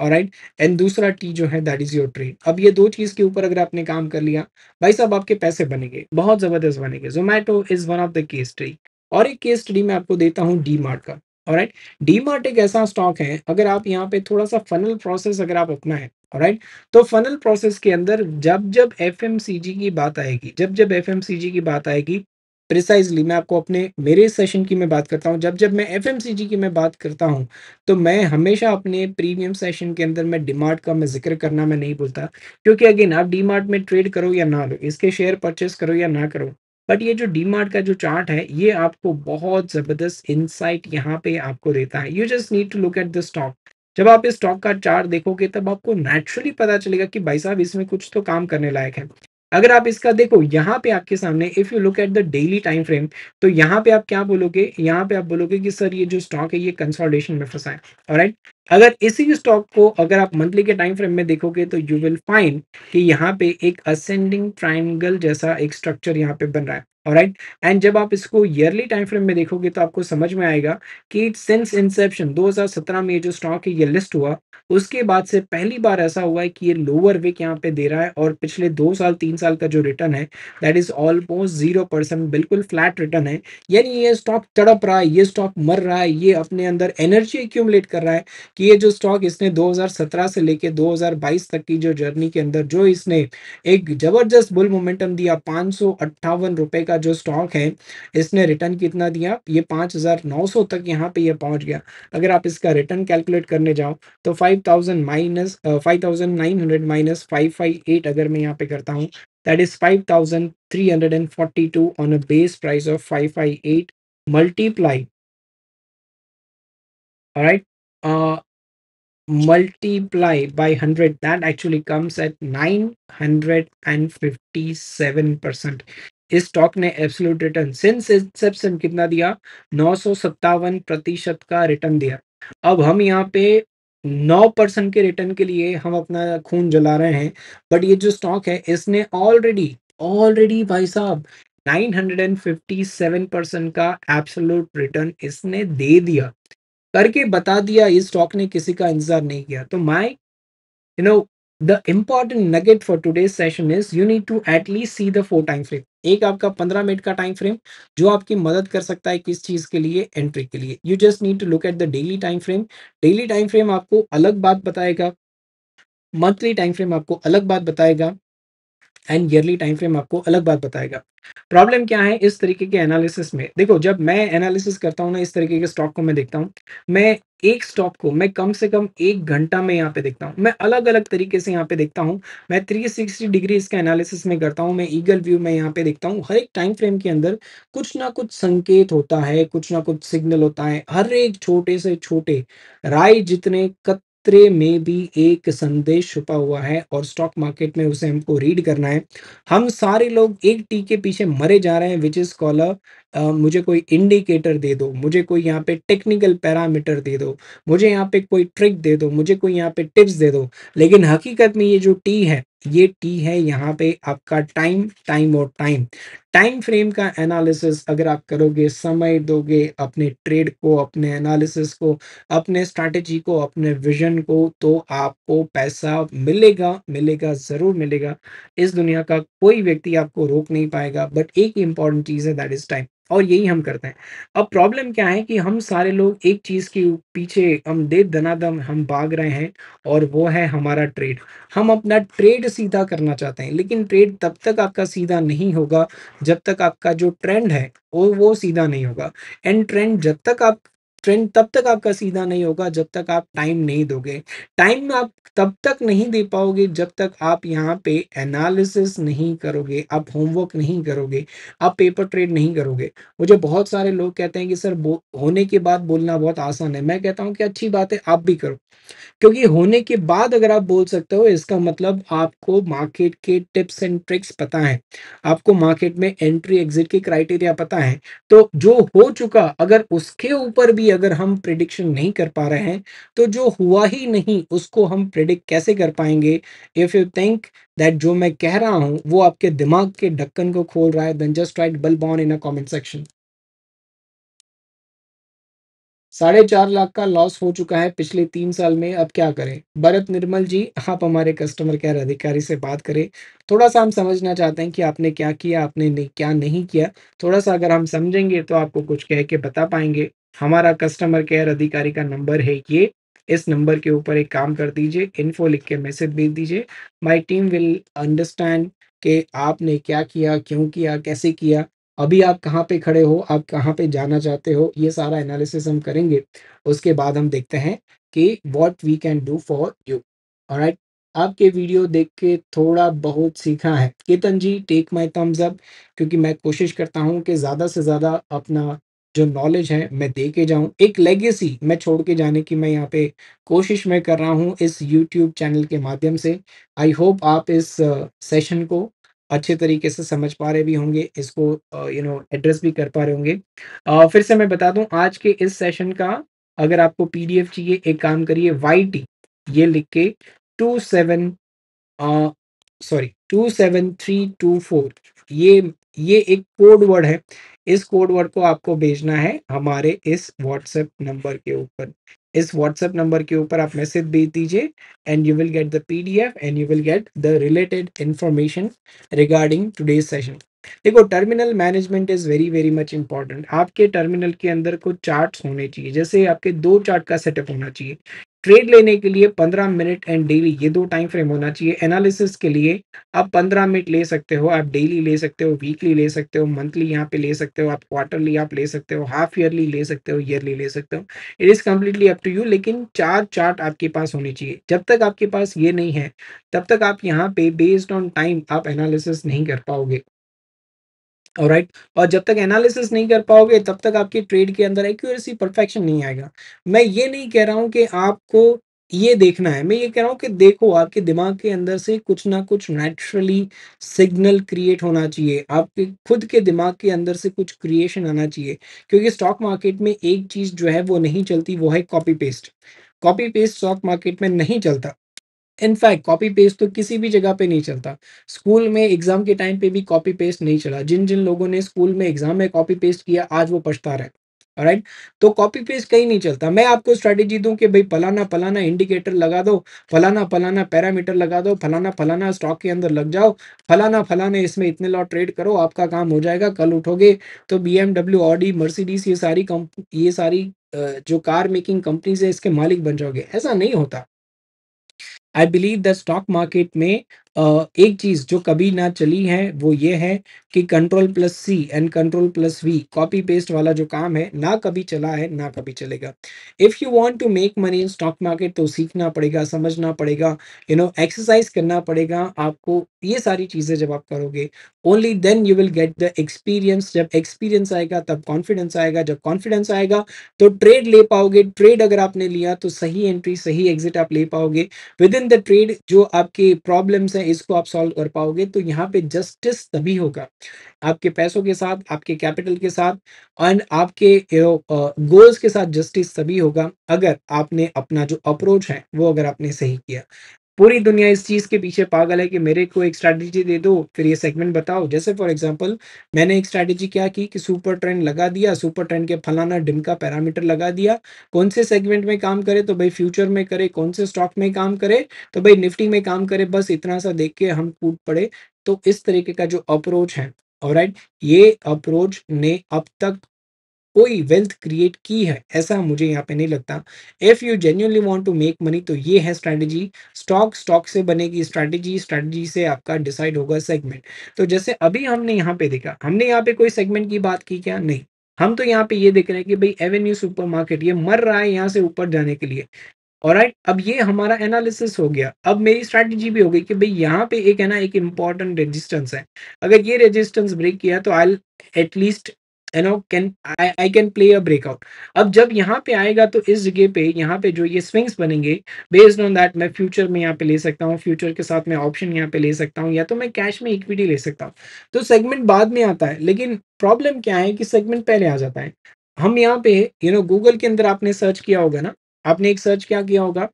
और राइट एंड दूसरा टी जो है दैट इज योर ट्रेड अब ये दो चीज के ऊपर अगर आपने काम कर लिया भाई साहब आपके पैसे बनेंगे बहुत जबरदस्त बनेंगे Zomato is one of the case study और एक केस स्टडी मैं आपको देता हूँ डी मार्ट का और राइट डी मार्ट एक ऐसा स्टॉक है अगर आप यहाँ पे थोड़ा सा फनल प्रोसेस अगर आप अपना है राइट तो फनल प्रोसेस के अंदर जब जब एफ की बात आएगी जब जब एफ की बात आएगी प्रिसाइजली मैं आपको अपने मेरे सेशन की मैं बात करता हूँ जब जब मैं एफ की मैं बात करता हूँ तो मैं हमेशा अपने प्रीमियम सेशन के अंदर मैं डीमार्ट का मैं जिक्र करना मैं नहीं बोलता क्योंकि अगेन आप डीमार्ट में ट्रेड करो या ना लो इसके शेयर परचेस करो या ना करो बट ये जो डीमार्ट का जो चार्ट है ये आपको बहुत ज़बरदस्त इंसाइट यहाँ पे आपको देता है you just need to look at the stock जब आप इस स्टॉक का चार्ट देखोगे तब आपको नेचुरली पता चलेगा कि भाई साहब इसमें कुछ तो काम करने लायक है अगर आप इसका देखो यहाँ पे आपके सामने if you look at the daily time frame तो यहाँ पे आप क्या बोलोगे यहाँ पे आप बोलोगे कि सर ये जो स्टॉक है ये कंसोलिडेशन में फंसा है राइट अगर इसी स्टॉक को अगर आप मंथली के टाइम फ्रेम में देखोगे तो यू विल फाइंड कि यहाँ पे एक असेंडिंग ट्राइंगल जैसा एक स्ट्रक्चर यहाँ पे बन रहा है राइट एंड जब आप इसको ईयरली टाइम फ्रेम में देखोगे तो आपको समझ में आएगा कि सिंस इंसेप्शन 2017 में जो स्टॉक है ये लिस्ट हुआ उसके बाद से पहली बार ऐसा हुआ है कि ये लोअर विक यहाँ पे दे रहा है और पिछले दो साल तीन साल का जो रिटर्न है that is almost zero percent बिल्कुल फ्लैट रिटर्न है यानी ये स्टॉक तड़प रहा है ये स्टॉक मर रहा है ये अपने अंदर एनर्जी एक्यूमलेट कर रहा है कि ये जो स्टॉक इसने दो से लेके दो तक की जो जर्नी के अंदर जो इसने एक जबरदस्त बुल मोमेंटम दिया पांच रुपए का का जो स्टॉक है इसने रिटर्न कितना दिया ये पाँच हज़ार नौ सौ तक यहाँ पे ये पहुँच गया अगर आप इसका रिटर्न कैलकुलेट करने जाओ तो five thousand minus five thousand nine hundred minus five five eight अगर मैं यहाँ पे करता हूँ that is five thousand three hundred and forty two on a base price of five five eight multiply right multiply by hundred that actually comes at nine hundred and fifty seven percent इस स्टॉक ने एब्सोल्यूट रिटर्न सिंस इंसेप्शन कितना दिया नौ प्रतिशत का रिटर्न दिया अब हम यहाँ पे नौ परसेंट के रिटर्न के लिए हम अपना खून जला रहे हैं बट ये जो स्टॉक है इसने ऑलरेडी ऑलरेडी भाई साहब 957 परसेंट का एब्सोल्यूट रिटर्न इसने दे दिया करके बता दिया इस स्टॉक ने किसी का इंतजार नहीं किया तो my you know the important nugget for today's session is you need to at least see the four four time एक आपका पंद्रह मिनट का टाइम फ्रेम जो आपकी मदद कर सकता है किस चीज़ के लिए एंट्री के लिए you just need to look at the daily time frame daily time frame आपको अलग बात बताएगा मंथली टाइम फ्रेम आपको अलग बात बताएगा एंड ईयरली टाइम फ्रेम आपको अलग बात बताएगा प्रॉब्लम क्या है इस तरीके के एनालिसिस में देखो जब मैं एनालिसिस करता हूँ ना इस तरीके के स्टॉक को मैं देखता हूँ मैं एक स्टॉक को मैं कम से कम एक घंटा में यहाँ पे देखता हूँ मैं अलग अलग तरीके से यहाँ पे देखता हूँ मैं 360 डिग्री इसका एनालिसिस में करता हूँ मैं ईगल व्यू में यहाँ पे देखता हूँ हर एक टाइम फ्रेम के अंदर कुछ ना कुछ संकेत होता है कुछ ना कुछ सिग्नल होता है हर एक छोटे से छोटे राय जितने कत खतरे में भी एक संदेश छुपा हुआ है और स्टॉक मार्केट में उसे हमको रीड करना है हम सारे लोग एक टी के पीछे मरे जा रहे हैं विच इज़ कॉल मुझे कोई इंडिकेटर दे दो मुझे कोई यहाँ पे टेक्निकल पैरामीटर दे दो मुझे यहाँ पे कोई ट्रिक दे दो मुझे कोई यहाँ पे टिप्स दे दो लेकिन हकीकत में ये जो टी है ये टी है यहाँ पे आपका टाइम टाइम और टाइम टाइम फ्रेम का एनालिसिस अगर आप करोगे समय दोगे अपने ट्रेड को अपने एनालिसिस को अपने स्ट्रैटेजी को अपने विजन को तो आपको पैसा मिलेगा मिलेगा ज़रूर मिलेगा इस दुनिया का कोई व्यक्ति आपको रोक नहीं पाएगा बट एक इंपॉर्टेंट चीज़ है दैट इज़ टाइम और यही हम करते हैं अब प्रॉब्लम क्या है कि हम सारे लोग एक चीज़ के पीछे हम दे दनादम हम भाग रहे हैं और वो है हमारा ट्रेड हम अपना ट्रेड सीधा करना चाहते हैं लेकिन ट्रेड तब तक आपका सीधा नहीं होगा जब तक आपका जो ट्रेंड है वो वो सीधा नहीं होगा एंड ट्रेंड जब तक आप ट्रेंड तब तक आपका सीधा नहीं होगा जब तक आप टाइम नहीं दोगे टाइम आप तब तक नहीं दे पाओगे जब तक आप यहाँ पे एनालिसिस नहीं करोगे आप होमवर्क नहीं करोगे आप पेपर ट्रेड नहीं करोगे मुझे बहुत सारे लोग कहते हैं कि सर होने के बाद बोलना बहुत आसान है मैं कहता हूँ कि अच्छी बात है आप भी करो क्योंकि होने के बाद अगर आप बोल सकते हो इसका मतलब आपको मार्केट के टिप्स एंड ट्रिक्स पता है आपको मार्केट में एंट्री एग्जिट के क्राइटेरिया पता है तो जो हो चुका अगर उसके ऊपर भी भी अगर हम प्रिडिक्शन नहीं कर पा रहे हैं तो जो हुआ ही नहीं उसको हम प्रिडिक्ट कैसे कर पाएंगे इफ़ यू थिंक दैट जो मैं कह रहा हूं वो आपके दिमाग के ढक्कन को खोल रहा है देन जस्ट राइट बल बॉन इन अ कमेंट सेक्शन साढ़े चार लाख का लॉस हो चुका है पिछले तीन साल में अब क्या करें भरत निर्मल जी आप हमारे कस्टमर केयर अधिकारी से बात करें थोड़ा सा हम समझना चाहते हैं कि आपने क्या किया आपने नहीं, क्या नहीं किया थोड़ा सा अगर हम समझेंगे तो आपको कुछ कह के बता पाएंगे हमारा कस्टमर केयर अधिकारी का नंबर है ये इस नंबर के ऊपर एक काम कर दीजिए इन्फो लिख के मैसेज भेज दीजिए माई टीम विल अंडरस्टैंड कि आपने क्या किया क्यों किया कैसे किया अभी आप कहाँ पे खड़े हो आप कहाँ पे जाना चाहते हो ये सारा एनालिसिस हम करेंगे उसके बाद हम देखते हैं कि what we can do for you और आपके वीडियो देख के थोड़ा बहुत सीखा है Ketan ji take my thumbs up क्योंकि मैं कोशिश करता हूँ कि ज़्यादा से ज़्यादा अपना जो नॉलेज है मैं दे के जाऊँ एक लेगेसी मैं छोड़ के जाने की मैं यहाँ पे कोशिश मैं कर रहा हूँ इस यूट्यूब चैनल के माध्यम से आई होप आप इस सेशन को अच्छे तरीके से समझ पा रहे भी होंगे इसको यू नो एड्रेस भी कर पा रहे होंगे uh, फिर से मैं बता दूं आज के इस सेशन का अगर आपको पीडीएफ चाहिए एक काम करिए वाई ये लिख के two seven sorry two seven three two four ये ये एक कोड वर्ड है इस कोड वर्ड को आपको भेजना है हमारे इस व्हाट्सएप नंबर के ऊपर इस व्हाट्सएप नंबर के ऊपर आप मैसेज भेज दीजिए and you will get the PDF and you will get the related information regarding today session देखो terminal management is very very much important आपके टर्मिनल के अंदर कुछ चार्ट्स होने चाहिए जैसे आपके दो चार्ट का सेटअप होना चाहिए ट्रेड लेने के लिए पंद्रह मिनट एंड डेली ये दो टाइम फ्रेम होना चाहिए एनालिसिस के लिए आप पंद्रह मिनट ले सकते हो आप डेली ले सकते हो वीकली ले सकते हो मंथली यहाँ पे ले सकते हो आप क्वार्टरली आप ले सकते हो हाफ ईयरली ले सकते हो ईयरली ले सकते हो it is completely up to you लेकिन चार चार्ट आपके पास होने चाहिए जब तक आपके पास ये नहीं है तब तक आप यहाँ पे बेस्ड ऑन टाइम आप एनालिसिस नहीं कर पाओगे और राइट और जब तक एनालिसिस नहीं कर पाओगे तब तक आपकी ट्रेड के अंदर एक्यूरेसी परफेक्शन नहीं आएगा मैं ये नहीं कह रहा हूँ कि आपको ये देखना है मैं ये कह रहा हूँ कि देखो आपके दिमाग के अंदर से कुछ ना कुछ नेचुरली सिग्नल क्रिएट होना चाहिए आपके खुद के दिमाग के अंदर से कुछ क्रिएशन आना चाहिए क्योंकि स्टॉक मार्केट में एक चीज़ जो है वो नहीं चलती वो है copy paste copy paste stock market में नहीं चलता इनफैक्ट कॉपी पेस्ट तो किसी भी जगह पे नहीं चलता स्कूल में एग्जाम के टाइम पे भी कॉपी पेस्ट नहीं चला जिन जिन लोगों ने स्कूल में एग्जाम में कॉपी पेस्ट किया आज वो पछता रहे राइट तो कॉपी पेस्ट कहीं नहीं चलता मैं आपको स्ट्रेटेजी दूं कि भाई फलाना फलाना इंडिकेटर लगा दो फलाना फलाना पैरामीटर लगा दो फलाना फलाना स्टॉक के अंदर लग जाओ फलाना फलाना इसमें इतने लॉट ट्रेड करो आपका काम हो जाएगा कल उठोगे तो बी एमडब्ल्यू ऑडी मर्सिडीज ये सारी कंप ये सारी जो कार मेकिंग कंपनीज है इसके मालिक बन जाओगे ऐसा नहीं होता I believe the stock market may एक चीज़ जो कभी ना चली है वो ये है कि control plus C and control plus V copy paste वाला जो काम है ना कभी चला है ना कभी चलेगा if you want to make money in stock market तो सीखना पड़ेगा समझना पड़ेगा यू नो एक्सरसाइज करना पड़ेगा आपको ये सारी चीज़ें जब आप करोगे only then you will get the experience जब एक्सपीरियंस आएगा तब कॉन्फिडेंस आएगा जब कॉन्फिडेंस आएगा तो ट्रेड ले पाओगे ट्रेड अगर आपने लिया तो सही एंट्री सही एग्जिट आप ले पाओगे विद इन द ट्रेड जो आपके प्रॉब्लम्स है इसको आप सॉल्व कर पाओगे तो यहाँ पे जस्टिस तभी होगा आपके पैसों के साथ आपके कैपिटल के साथ एंड आपके गोल्स के साथ जस्टिस तभी होगा अगर आपने अपना जो अप्रोच है वो अगर आपने सही किया पूरी दुनिया इस चीज़ के पीछे पागल है कि मेरे को एक स्ट्रैटेजी दे दो फिर ये सेगमेंट बताओ जैसे फॉर एग्जांपल मैंने एक स्ट्रैटेजी क्या की कि सुपर ट्रेंड लगा दिया सुपर ट्रेंड के फलाना डिम का पैरामीटर लगा दिया कौन से सेगमेंट में काम करे तो भाई फ्यूचर में करे कौन से स्टॉक में काम करे तो भाई निफ्टी में काम करे बस इतना सा देख के हम कूद पड़े तो इस तरीके का जो अप्रोच है और ये अप्रोच ने अब तक कोई वेल्थ क्रिएट की है ऐसा मुझे यहाँ पे नहीं लगता if you genuinely want to make money तो ये है स्ट्रैटेजी स्टॉक स्टॉक से बनेगी स्ट्रैटेजी स्ट्रैटेजी से आपका डिसाइड होगा सेगमेंट तो जैसे अभी हमने यहाँ पे देखा हमने यहाँ पे कोई सेगमेंट की बात की क्या नहीं हम तो यहाँ पे ये देख रहे हैं कि भाई एवेन्यू सुपरमार्केट ये मर रहा है यहाँ से ऊपर जाने के लिए और राइट right, अब ये हमारा एनालिसिस हो गया अब मेरी स्ट्रैटेजी भी हो गई कि भाई यहाँ पे एक है ना एक इम्पॉर्टेंट रेजिस्टेंस है अगर ये रेजिस्टेंस ब्रेक किया तो I at least you know can I I can play a breakout अब जब यहाँ पे आएगा तो इस जगह पे यहाँ पे जो ये स्विंग्स बनेंगे बेस्ड ऑन दैट मैं फ्यूचर में यहाँ पे ले सकता हूँ फ्यूचर के साथ मैं ऑप्शन यहाँ पे ले सकता हूँ या तो मैं कैश में इक्विटी ले सकता हूँ तो सेगमेंट बाद में आता है लेकिन प्रॉब्लम क्या है कि सेगमेंट पहले आ जाता है हम यहाँ पे यू नो गूगल के अंदर आपने सर्च किया होगा ना आपने एक सर्च क्या किया होगा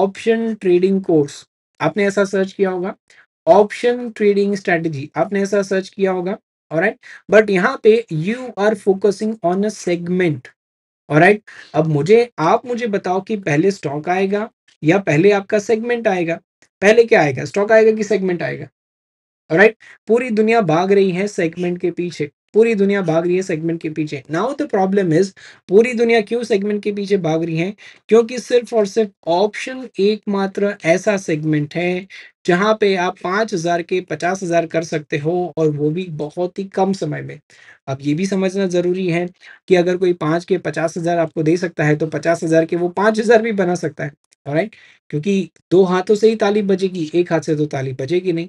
ऑप्शन ट्रेडिंग कोर्स आपने ऐसा सर्च किया होगा ऑप्शन ट्रेडिंग स्ट्रेटजी आपने ऐसा सर्च किया होगा राइट बट यहाँ पे you are focusing on a segment right अब मुझे आप मुझे बताओ कि पहले स्टॉक आएगा या पहले आपका सेगमेंट आएगा पहले क्या आएगा स्टॉक आएगा कि सेगमेंट आएगा राइट पूरी दुनिया भाग रही है सेगमेंट के पीछे पूरी दुनिया भाग रही है सेगमेंट के पीछे नाउ द प्रॉब्लम इज पूरी दुनिया क्यों सेगमेंट के पीछे भाग रही है क्योंकि सिर्फ और सिर्फ ऑप्शन एकमात्र ऐसा सेगमेंट है जहाँ पे आप पाँच हज़ार के पचास हज़ार कर सकते हो और वो भी बहुत ही कम समय में अब ये भी समझना ज़रूरी है कि अगर कोई पाँच के पचास हज़ार आपको दे सकता है तो पचास हज़ार के वो पाँच हज़ार भी बना सकता है राइट क्योंकि दो हाथों से ही ताली बजेगी एक हाथ से तो ताली बजेगी नहीं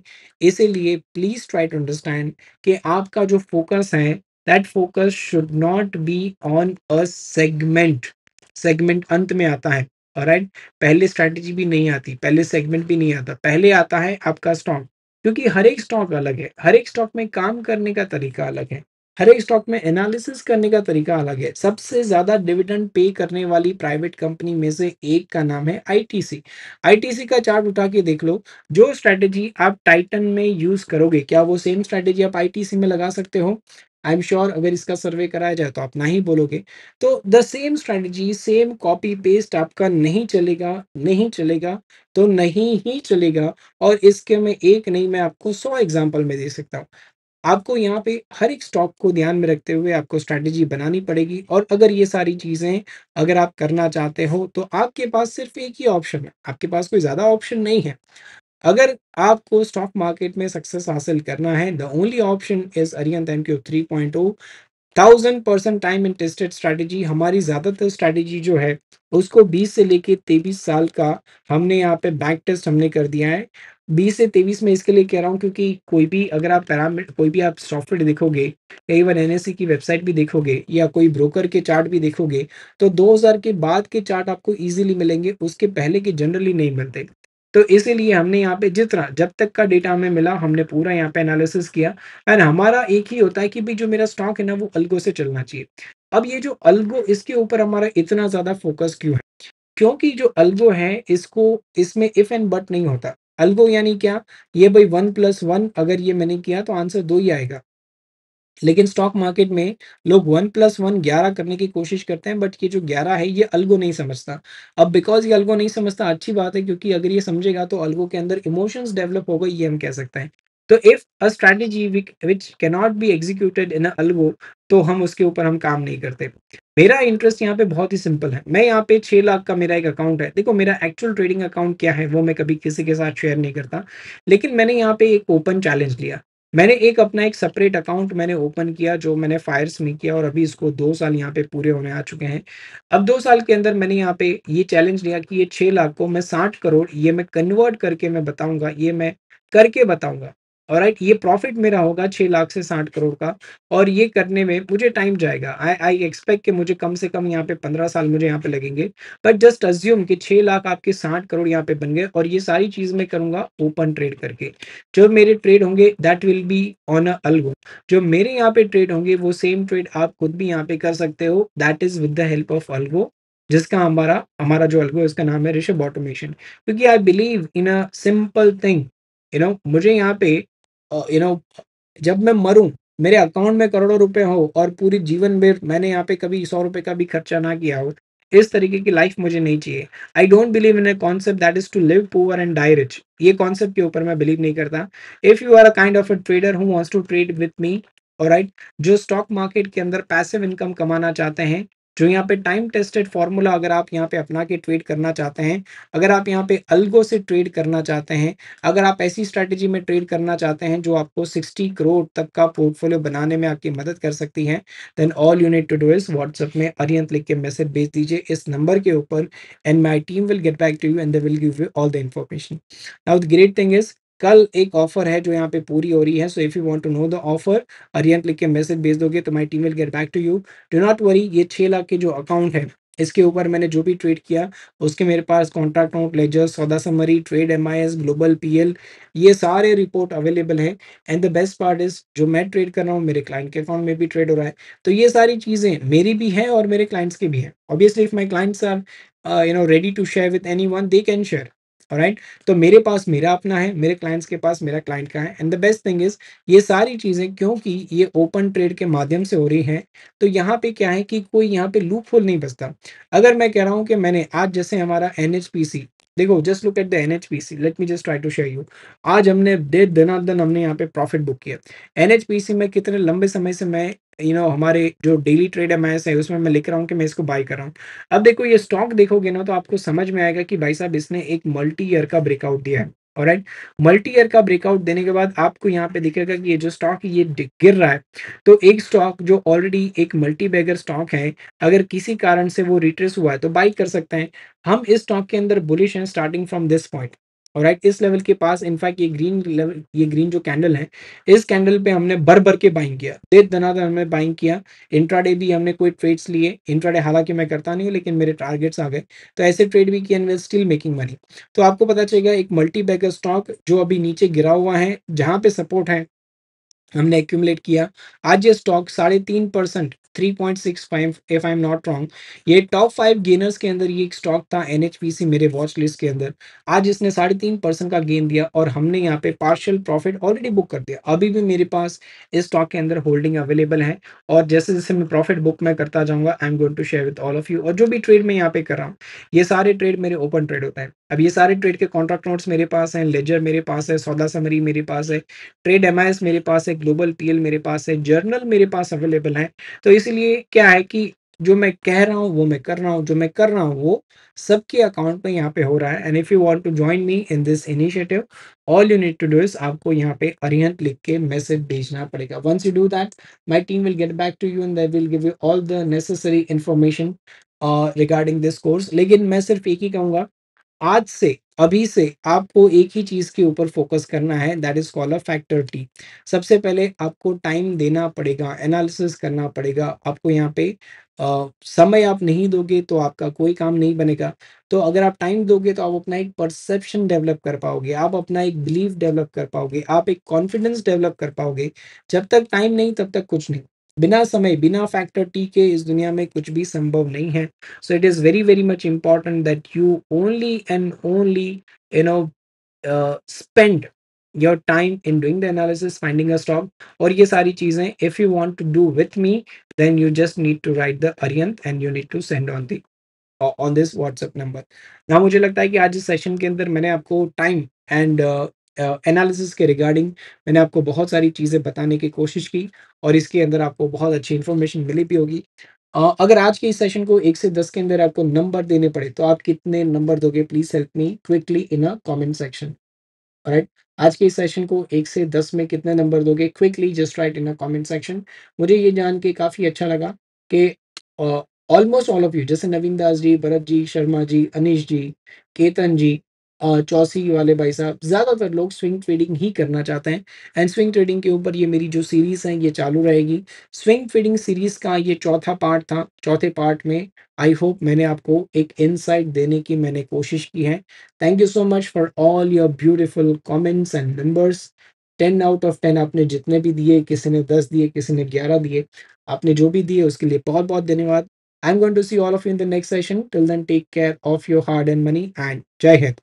इसीलिए प्लीज़ ट्राई टू अंडरस्टैंड कि आपका जो फोकस है that focus should not be on a segment segment अंत में आता है राइट पहले स्ट्रैटेजी भी नहीं आती पहले सेगमेंट भी नहीं आता पहले आता है आपका स्टॉक क्योंकि हर एक स्टॉक अलग है हर एक स्टॉक में काम करने का तरीका अलग है हर एक स्टॉक में एनालिसिस करने का तरीका अलग है सबसे ज्यादा डिविडेंड पे करने वाली प्राइवेट कंपनी में से एक का नाम है आईटीसी आईटीसी का चार्ट उठा के देख लो जो स्ट्रेटेजी आप टाइटन में यूज करोगे क्या वो सेम स्ट्रेटेजी आप आईटीसी में लगा सकते हो आई एम श्योर अगर इसका सर्वे कराया जाए तो आप ना ही बोलोगे तो the same strategy same copy paste आपका नहीं चलेगा नहीं चलेगा तो नहीं ही चलेगा और इसके में एक नहीं मैं आपको सौ एग्जाम्पल में दे सकता हूँ आपको यहाँ पे हर एक स्टॉक को ध्यान में रखते हुए आपको स्ट्रैटेजी बनानी पड़ेगी और अगर ये सारी चीज़ें अगर आप करना चाहते हो तो आपके पास सिर्फ एक ही ऑप्शन है आपके पास कोई ज़्यादा ऑप्शन नहीं है अगर आपको स्टॉक मार्केट में सक्सेस हासिल करना है the only option is Arihant M Q three point O thousand percent time इंटेस्टेड स्ट्रेटेजी स्ट्रैटेजी हमारी ज़्यादातर स्ट्रैटेजी जो है उसको 20 से लेके 23 साल का हमने यहाँ पे बैक टेस्ट हमने कर दिया है बीस से तेईस में इसके लिए कह रहा हूँ क्योंकि कोई भी अगर आप पैरामीटर कोई भी आप सॉफ्टवेयर देखोगे या इवन एन e की वेबसाइट भी देखोगे या कोई ब्रोकर के चार्ट भी देखोगे तो 2000 के बाद के चार्ट आपको इजीली मिलेंगे उसके पहले के जनरली नहीं मिलते तो इसीलिए हमने यहाँ पे जितना जब तक का डेटा हमें मिला हमने पूरा यहाँ पे एनालिसिस किया एंड हमारा एक ही होता है कि भाई जो मेरा स्टॉक है ना वो अलगो से चलना चाहिए अब ये जो अलगो इसके ऊपर हमारा इतना ज़्यादा फोकस क्यों है क्योंकि जो अल्गो है इसको इसमें इफ एंड बट नहीं होता अल्गो यानी क्या ये भाई वन प्लस वन अगर ये मैंने किया तो आंसर दो ही आएगा लेकिन स्टॉक मार्केट में लोग वन प्लस वन ग्यारह करने की कोशिश करते हैं बट ये जो ग्यारह है ये अलगो नहीं समझता अब बिकॉज ये अलगो नहीं समझता अच्छी बात है क्योंकि अगर ये समझेगा तो अलगो के अंदर इमोशंस डेवलप होगा ये हम कह सकते हैं तो if a strategy which cannot be executed in algo तो हम उसके ऊपर हम काम नहीं करते मेरा इंटरेस्ट यहाँ पे बहुत ही सिंपल है मैं यहाँ पे छह लाख का मेरा एक अकाउंट है देखो मेरा एक्चुअल ट्रेडिंग अकाउंट क्या है वो मैं कभी किसी के साथ शेयर नहीं करता लेकिन मैंने यहाँ पे एक ओपन चैलेंज लिया मैंने एक अपना एक सेपरेट अकाउंट मैंने ओपन किया जो मैंने फायर्स में किया और अभी इसको दो साल यहाँ पे पूरे होने आ चुके हैं अब दो साल के अंदर मैंने यहाँ पे ये चैलेंज लिया कि ये छह लाख को मैं साठ करोड़ ये मैं कन्वर्ट करके मैं बताऊंगा ये मैं करके बताऊंगा और राइट ये प्रॉफिट मेरा होगा छः लाख से साठ करोड़ का और ये करने में मुझे टाइम जाएगा आई आई एक्सपेक्ट कि मुझे कम से कम यहाँ पे पंद्रह साल मुझे यहाँ पे लगेंगे बट जस्ट अज्यूम कि छः लाख आपके साठ करोड़ यहाँ पे बन गए और ये सारी चीज़ मैं करूँगा ओपन ट्रेड करके जो मेरे ट्रेड होंगे that will be on a algo जो मेरे यहाँ पे ट्रेड होंगे वो सेम ट्रेड आप खुद भी यहाँ पे कर सकते हो that is with the help of algo जिसका हमारा हमारा जो अलगो है उसका नाम है ऋषभ ऑटोमेशन क्योंकि I believe in a simple thing you know मुझे यहाँ पे यू नो जब मैं मरूं मेरे अकाउंट में करोड़ों रुपए हो और पूरी जीवन में मैंने यहाँ पे कभी सौ रुपए का भी खर्चा ना किया हो इस तरीके की लाइफ मुझे नहीं चाहिए I don't believe in a concept that is to live poor and die rich ये कॉन्सेप्ट के ऊपर मैं बिलीव नहीं करता if you are a kind of a trader who wants to trade with me और राइट जो स्टॉक मार्केट के अंदर पैसिव इनकम कमाना चाहते हैं जो यहाँ पे टाइम टेस्टेड फार्मूला अगर आप यहाँ पे अपना के ट्रेड करना चाहते हैं अगर आप यहाँ पे अलगो से ट्रेड करना चाहते हैं अगर आप ऐसी स्ट्रेटेजी में ट्रेड करना चाहते हैं जो आपको 60 करोड़ तक का पोर्टफोलियो बनाने में आपकी मदद कर सकती है then all you need to do is में अरियंत लिख के मैसेज भेज दीजिए इस नंबर के ऊपर and my team will get back to you and they will give you all the information now the great thing is कल एक ऑफर है जो यहाँ पे पूरी हो रही है so if you want to know the offer Arihant लिख के मैसेज भेज दोगे तो my team will get back to you do not worry ये छह लाख के जो अकाउंट है इसके ऊपर मैंने जो भी ट्रेड किया उसके मेरे पास कॉन्ट्रैक्ट नोट लेजर सौदा summary trade M global L ये सारे रिपोर्ट अवेलेबल है and the best part is जो मैं ट्रेड कर रहा हूँ मेरे क्लाइंट के अकाउंट में भी ट्रेड हो रहा है तो ये सारी चीज़ें मेरी भी है और मेरे क्लाइंट्स की भी है obviously if my clients are you know ready to share with anyone they can share right right? तो मेरे पास मेरा अपना है मेरे क्लाइंट्स के पास मेरा क्लाइंट का है and the best thing is ये सारी चीज़ें क्योंकि ये ओपन ट्रेड के माध्यम से हो रही हैं तो यहाँ पे क्या है कि कोई यहाँ पे लूप फुल नहीं बचता अगर मैं कह रहा हूँ कि मैंने आज जैसे हमारा एन देखो just look at the N H P C let me just try to share you आज हमने डेढ़ दिन आठ दिन हमने यहाँ पे प्रॉफिट बुक किया एन एच पी सी में कितने लंबे समय से मैं यू नो हमारे जो डेली ट्रेड एम है उसमें मैं लिख रहा हूँ कि मैं इसको बाई कर रहा हूँ अब देखो ये स्टॉक देखोगे ना तो आपको समझ में आएगा कि भाई साहब इसने एक मल्टी ईयर का ब्रेकआउट दिया है और राइट मल्टी ईयर का ब्रेकआउट देने के बाद आपको यहाँ पे दिखेगा कि ये जो स्टॉक ये गिर रहा है तो एक स्टॉक जो ऑलरेडी एक मल्टी बैगर स्टॉक है अगर किसी कारण से वो रिट्रेस हुआ है तो बाई कर सकते हैं हम इस स्टॉक के अंदर बुलिश हैं स्टार्टिंग फ्रॉम दिस पॉइंट और राइट इस लेवल के पास इनफैक्ट ये ग्रीन लेवल ये ग्रीन जो कैंडल है इस कैंडल पे हमने भर भर के बाइंग किया तेज धनाधन हमने बाइंग किया इंट्राडे भी हमने कोई ट्रेड्स लिए इंट्राडे हालांकि मैं करता नहीं हूँ लेकिन मेरे टारगेट्स आ गए तो ऐसे ट्रेड भी किए एंड स्टिल मेकिंग मनी तो आपको पता चलेगा एक मल्टी स्टॉक जो अभी नीचे गिरा हुआ है जहाँ पे सपोर्ट है हमने एक्यूमलेट किया आज ये स्टॉक साढ़े तीन percent 3.65 if I am not wrong ये टॉप फाइव गेनर्स के अंदर ये एक स्टॉक था एन मेरे वॉच लिस्ट के अंदर आज इसने साढ़े तीन परसेंट का गेन दिया और हमने यहाँ पे पार्शियल प्रॉफिट ऑलरेडी बुक कर दिया अभी भी मेरे पास इस स्टॉक के अंदर होल्डिंग अवेलेबल है और जैसे जैसे मैं प्रॉफिट बुक मैं करता जाऊँगा I am going to share with all of you और जो भी ट्रेड मैं यहाँ पे कर रहा हूँ ये सारे ट्रेड मेरे ओपन ट्रेड होते हैं अब ये सारे ट्रेड के कॉन्ट्रैक्ट नोट्स मेरे पास हैं लेजर मेरे पास है सौदा समरी मेरे पास है ट्रेड एम मेरे पास है ग्लोबल एल मेरे पास है जर्नल मेरे पास अवेलेबल है तो इस इसलिए क्या है कि जो मैं कह रहा हूँ वो मैं कर रहा हूँ जो मैं कर रहा हूँ वो सबके अकाउंट में यहाँ पे हो रहा है and if you want to join me in this initiative all you need to do is आपको यहाँ पे अरिहंत लिख के मैसेज भेजना पड़ेगा once you do that my team will get back to you and will give you all the necessary information regarding this course लेकिन मैं सिर्फ एक ही कहूँगा आज से अभी से आपको एक ही चीज के ऊपर फोकस करना है that is call a factor T सबसे पहले आपको टाइम देना पड़ेगा एनालिसिस करना पड़ेगा आपको यहाँ पे आ, समय आप नहीं दोगे तो आपका कोई काम नहीं बनेगा तो अगर आप टाइम दोगे तो आप अपना एक परसेप्शन डेवलप कर पाओगे आप अपना एक बिलीफ डेवलप कर पाओगे आप एक कॉन्फिडेंस डेवलप कर पाओगे जब तक टाइम नहीं तब तक कुछ नहीं बिना समय बिना फैक्टर टी के इस दुनिया में कुछ भी संभव नहीं है so it is very very much important that you only and only you know spend your time in doing the analysis finding a stock और ये सारी चीज़ें if you want to do with me then you just need to write the Arihant and you need to send on the on this WhatsApp number ना मुझे लगता है कि आज इस सेशन के अंदर मैंने आपको टाइम एंड एनालिसिस के रिगार्डिंग मैंने आपको बहुत सारी चीज़ें बताने की कोशिश की और इसके अंदर आपको बहुत अच्छी इन्फॉर्मेशन मिली भी होगी uh, अगर आज के इस सेशन को एक से दस के अंदर आपको नंबर देने पड़े तो आप कितने नंबर दोगे please help me quickly in a comment section right आज के इस सेशन को एक से दस में कितने नंबर दोगे quickly just write in a comment section मुझे ये जान के काफ़ी अच्छा लगा कि ऑलमोस्ट ऑल ऑफ यू जैसे नवीन दास जी भरत जी शर्मा जी अनिश जी केतन जी चौसी वाले भाई साहब ज़्यादातर लोग स्विंग ट्रेडिंग ही करना चाहते हैं एंड स्विंग ट्रेडिंग के ऊपर ये मेरी जो सीरीज़ है ये चालू रहेगी स्विंग ट्रेडिंग सीरीज़ का ये चौथा पार्ट था चौथे पार्ट में आई होप मैंने आपको एक इनसाइट देने की मैंने कोशिश की है thank you so much for all your beautiful comments and numbers ten out of ten आपने जितने भी दिए किसी ने दस दिए किसी ने ग्यारह दिए आपने जो भी दिए उसके लिए बहुत बहुत धन्यवाद I am going to see all of you in the next session till then take care of your hard and money एंड जय हिंद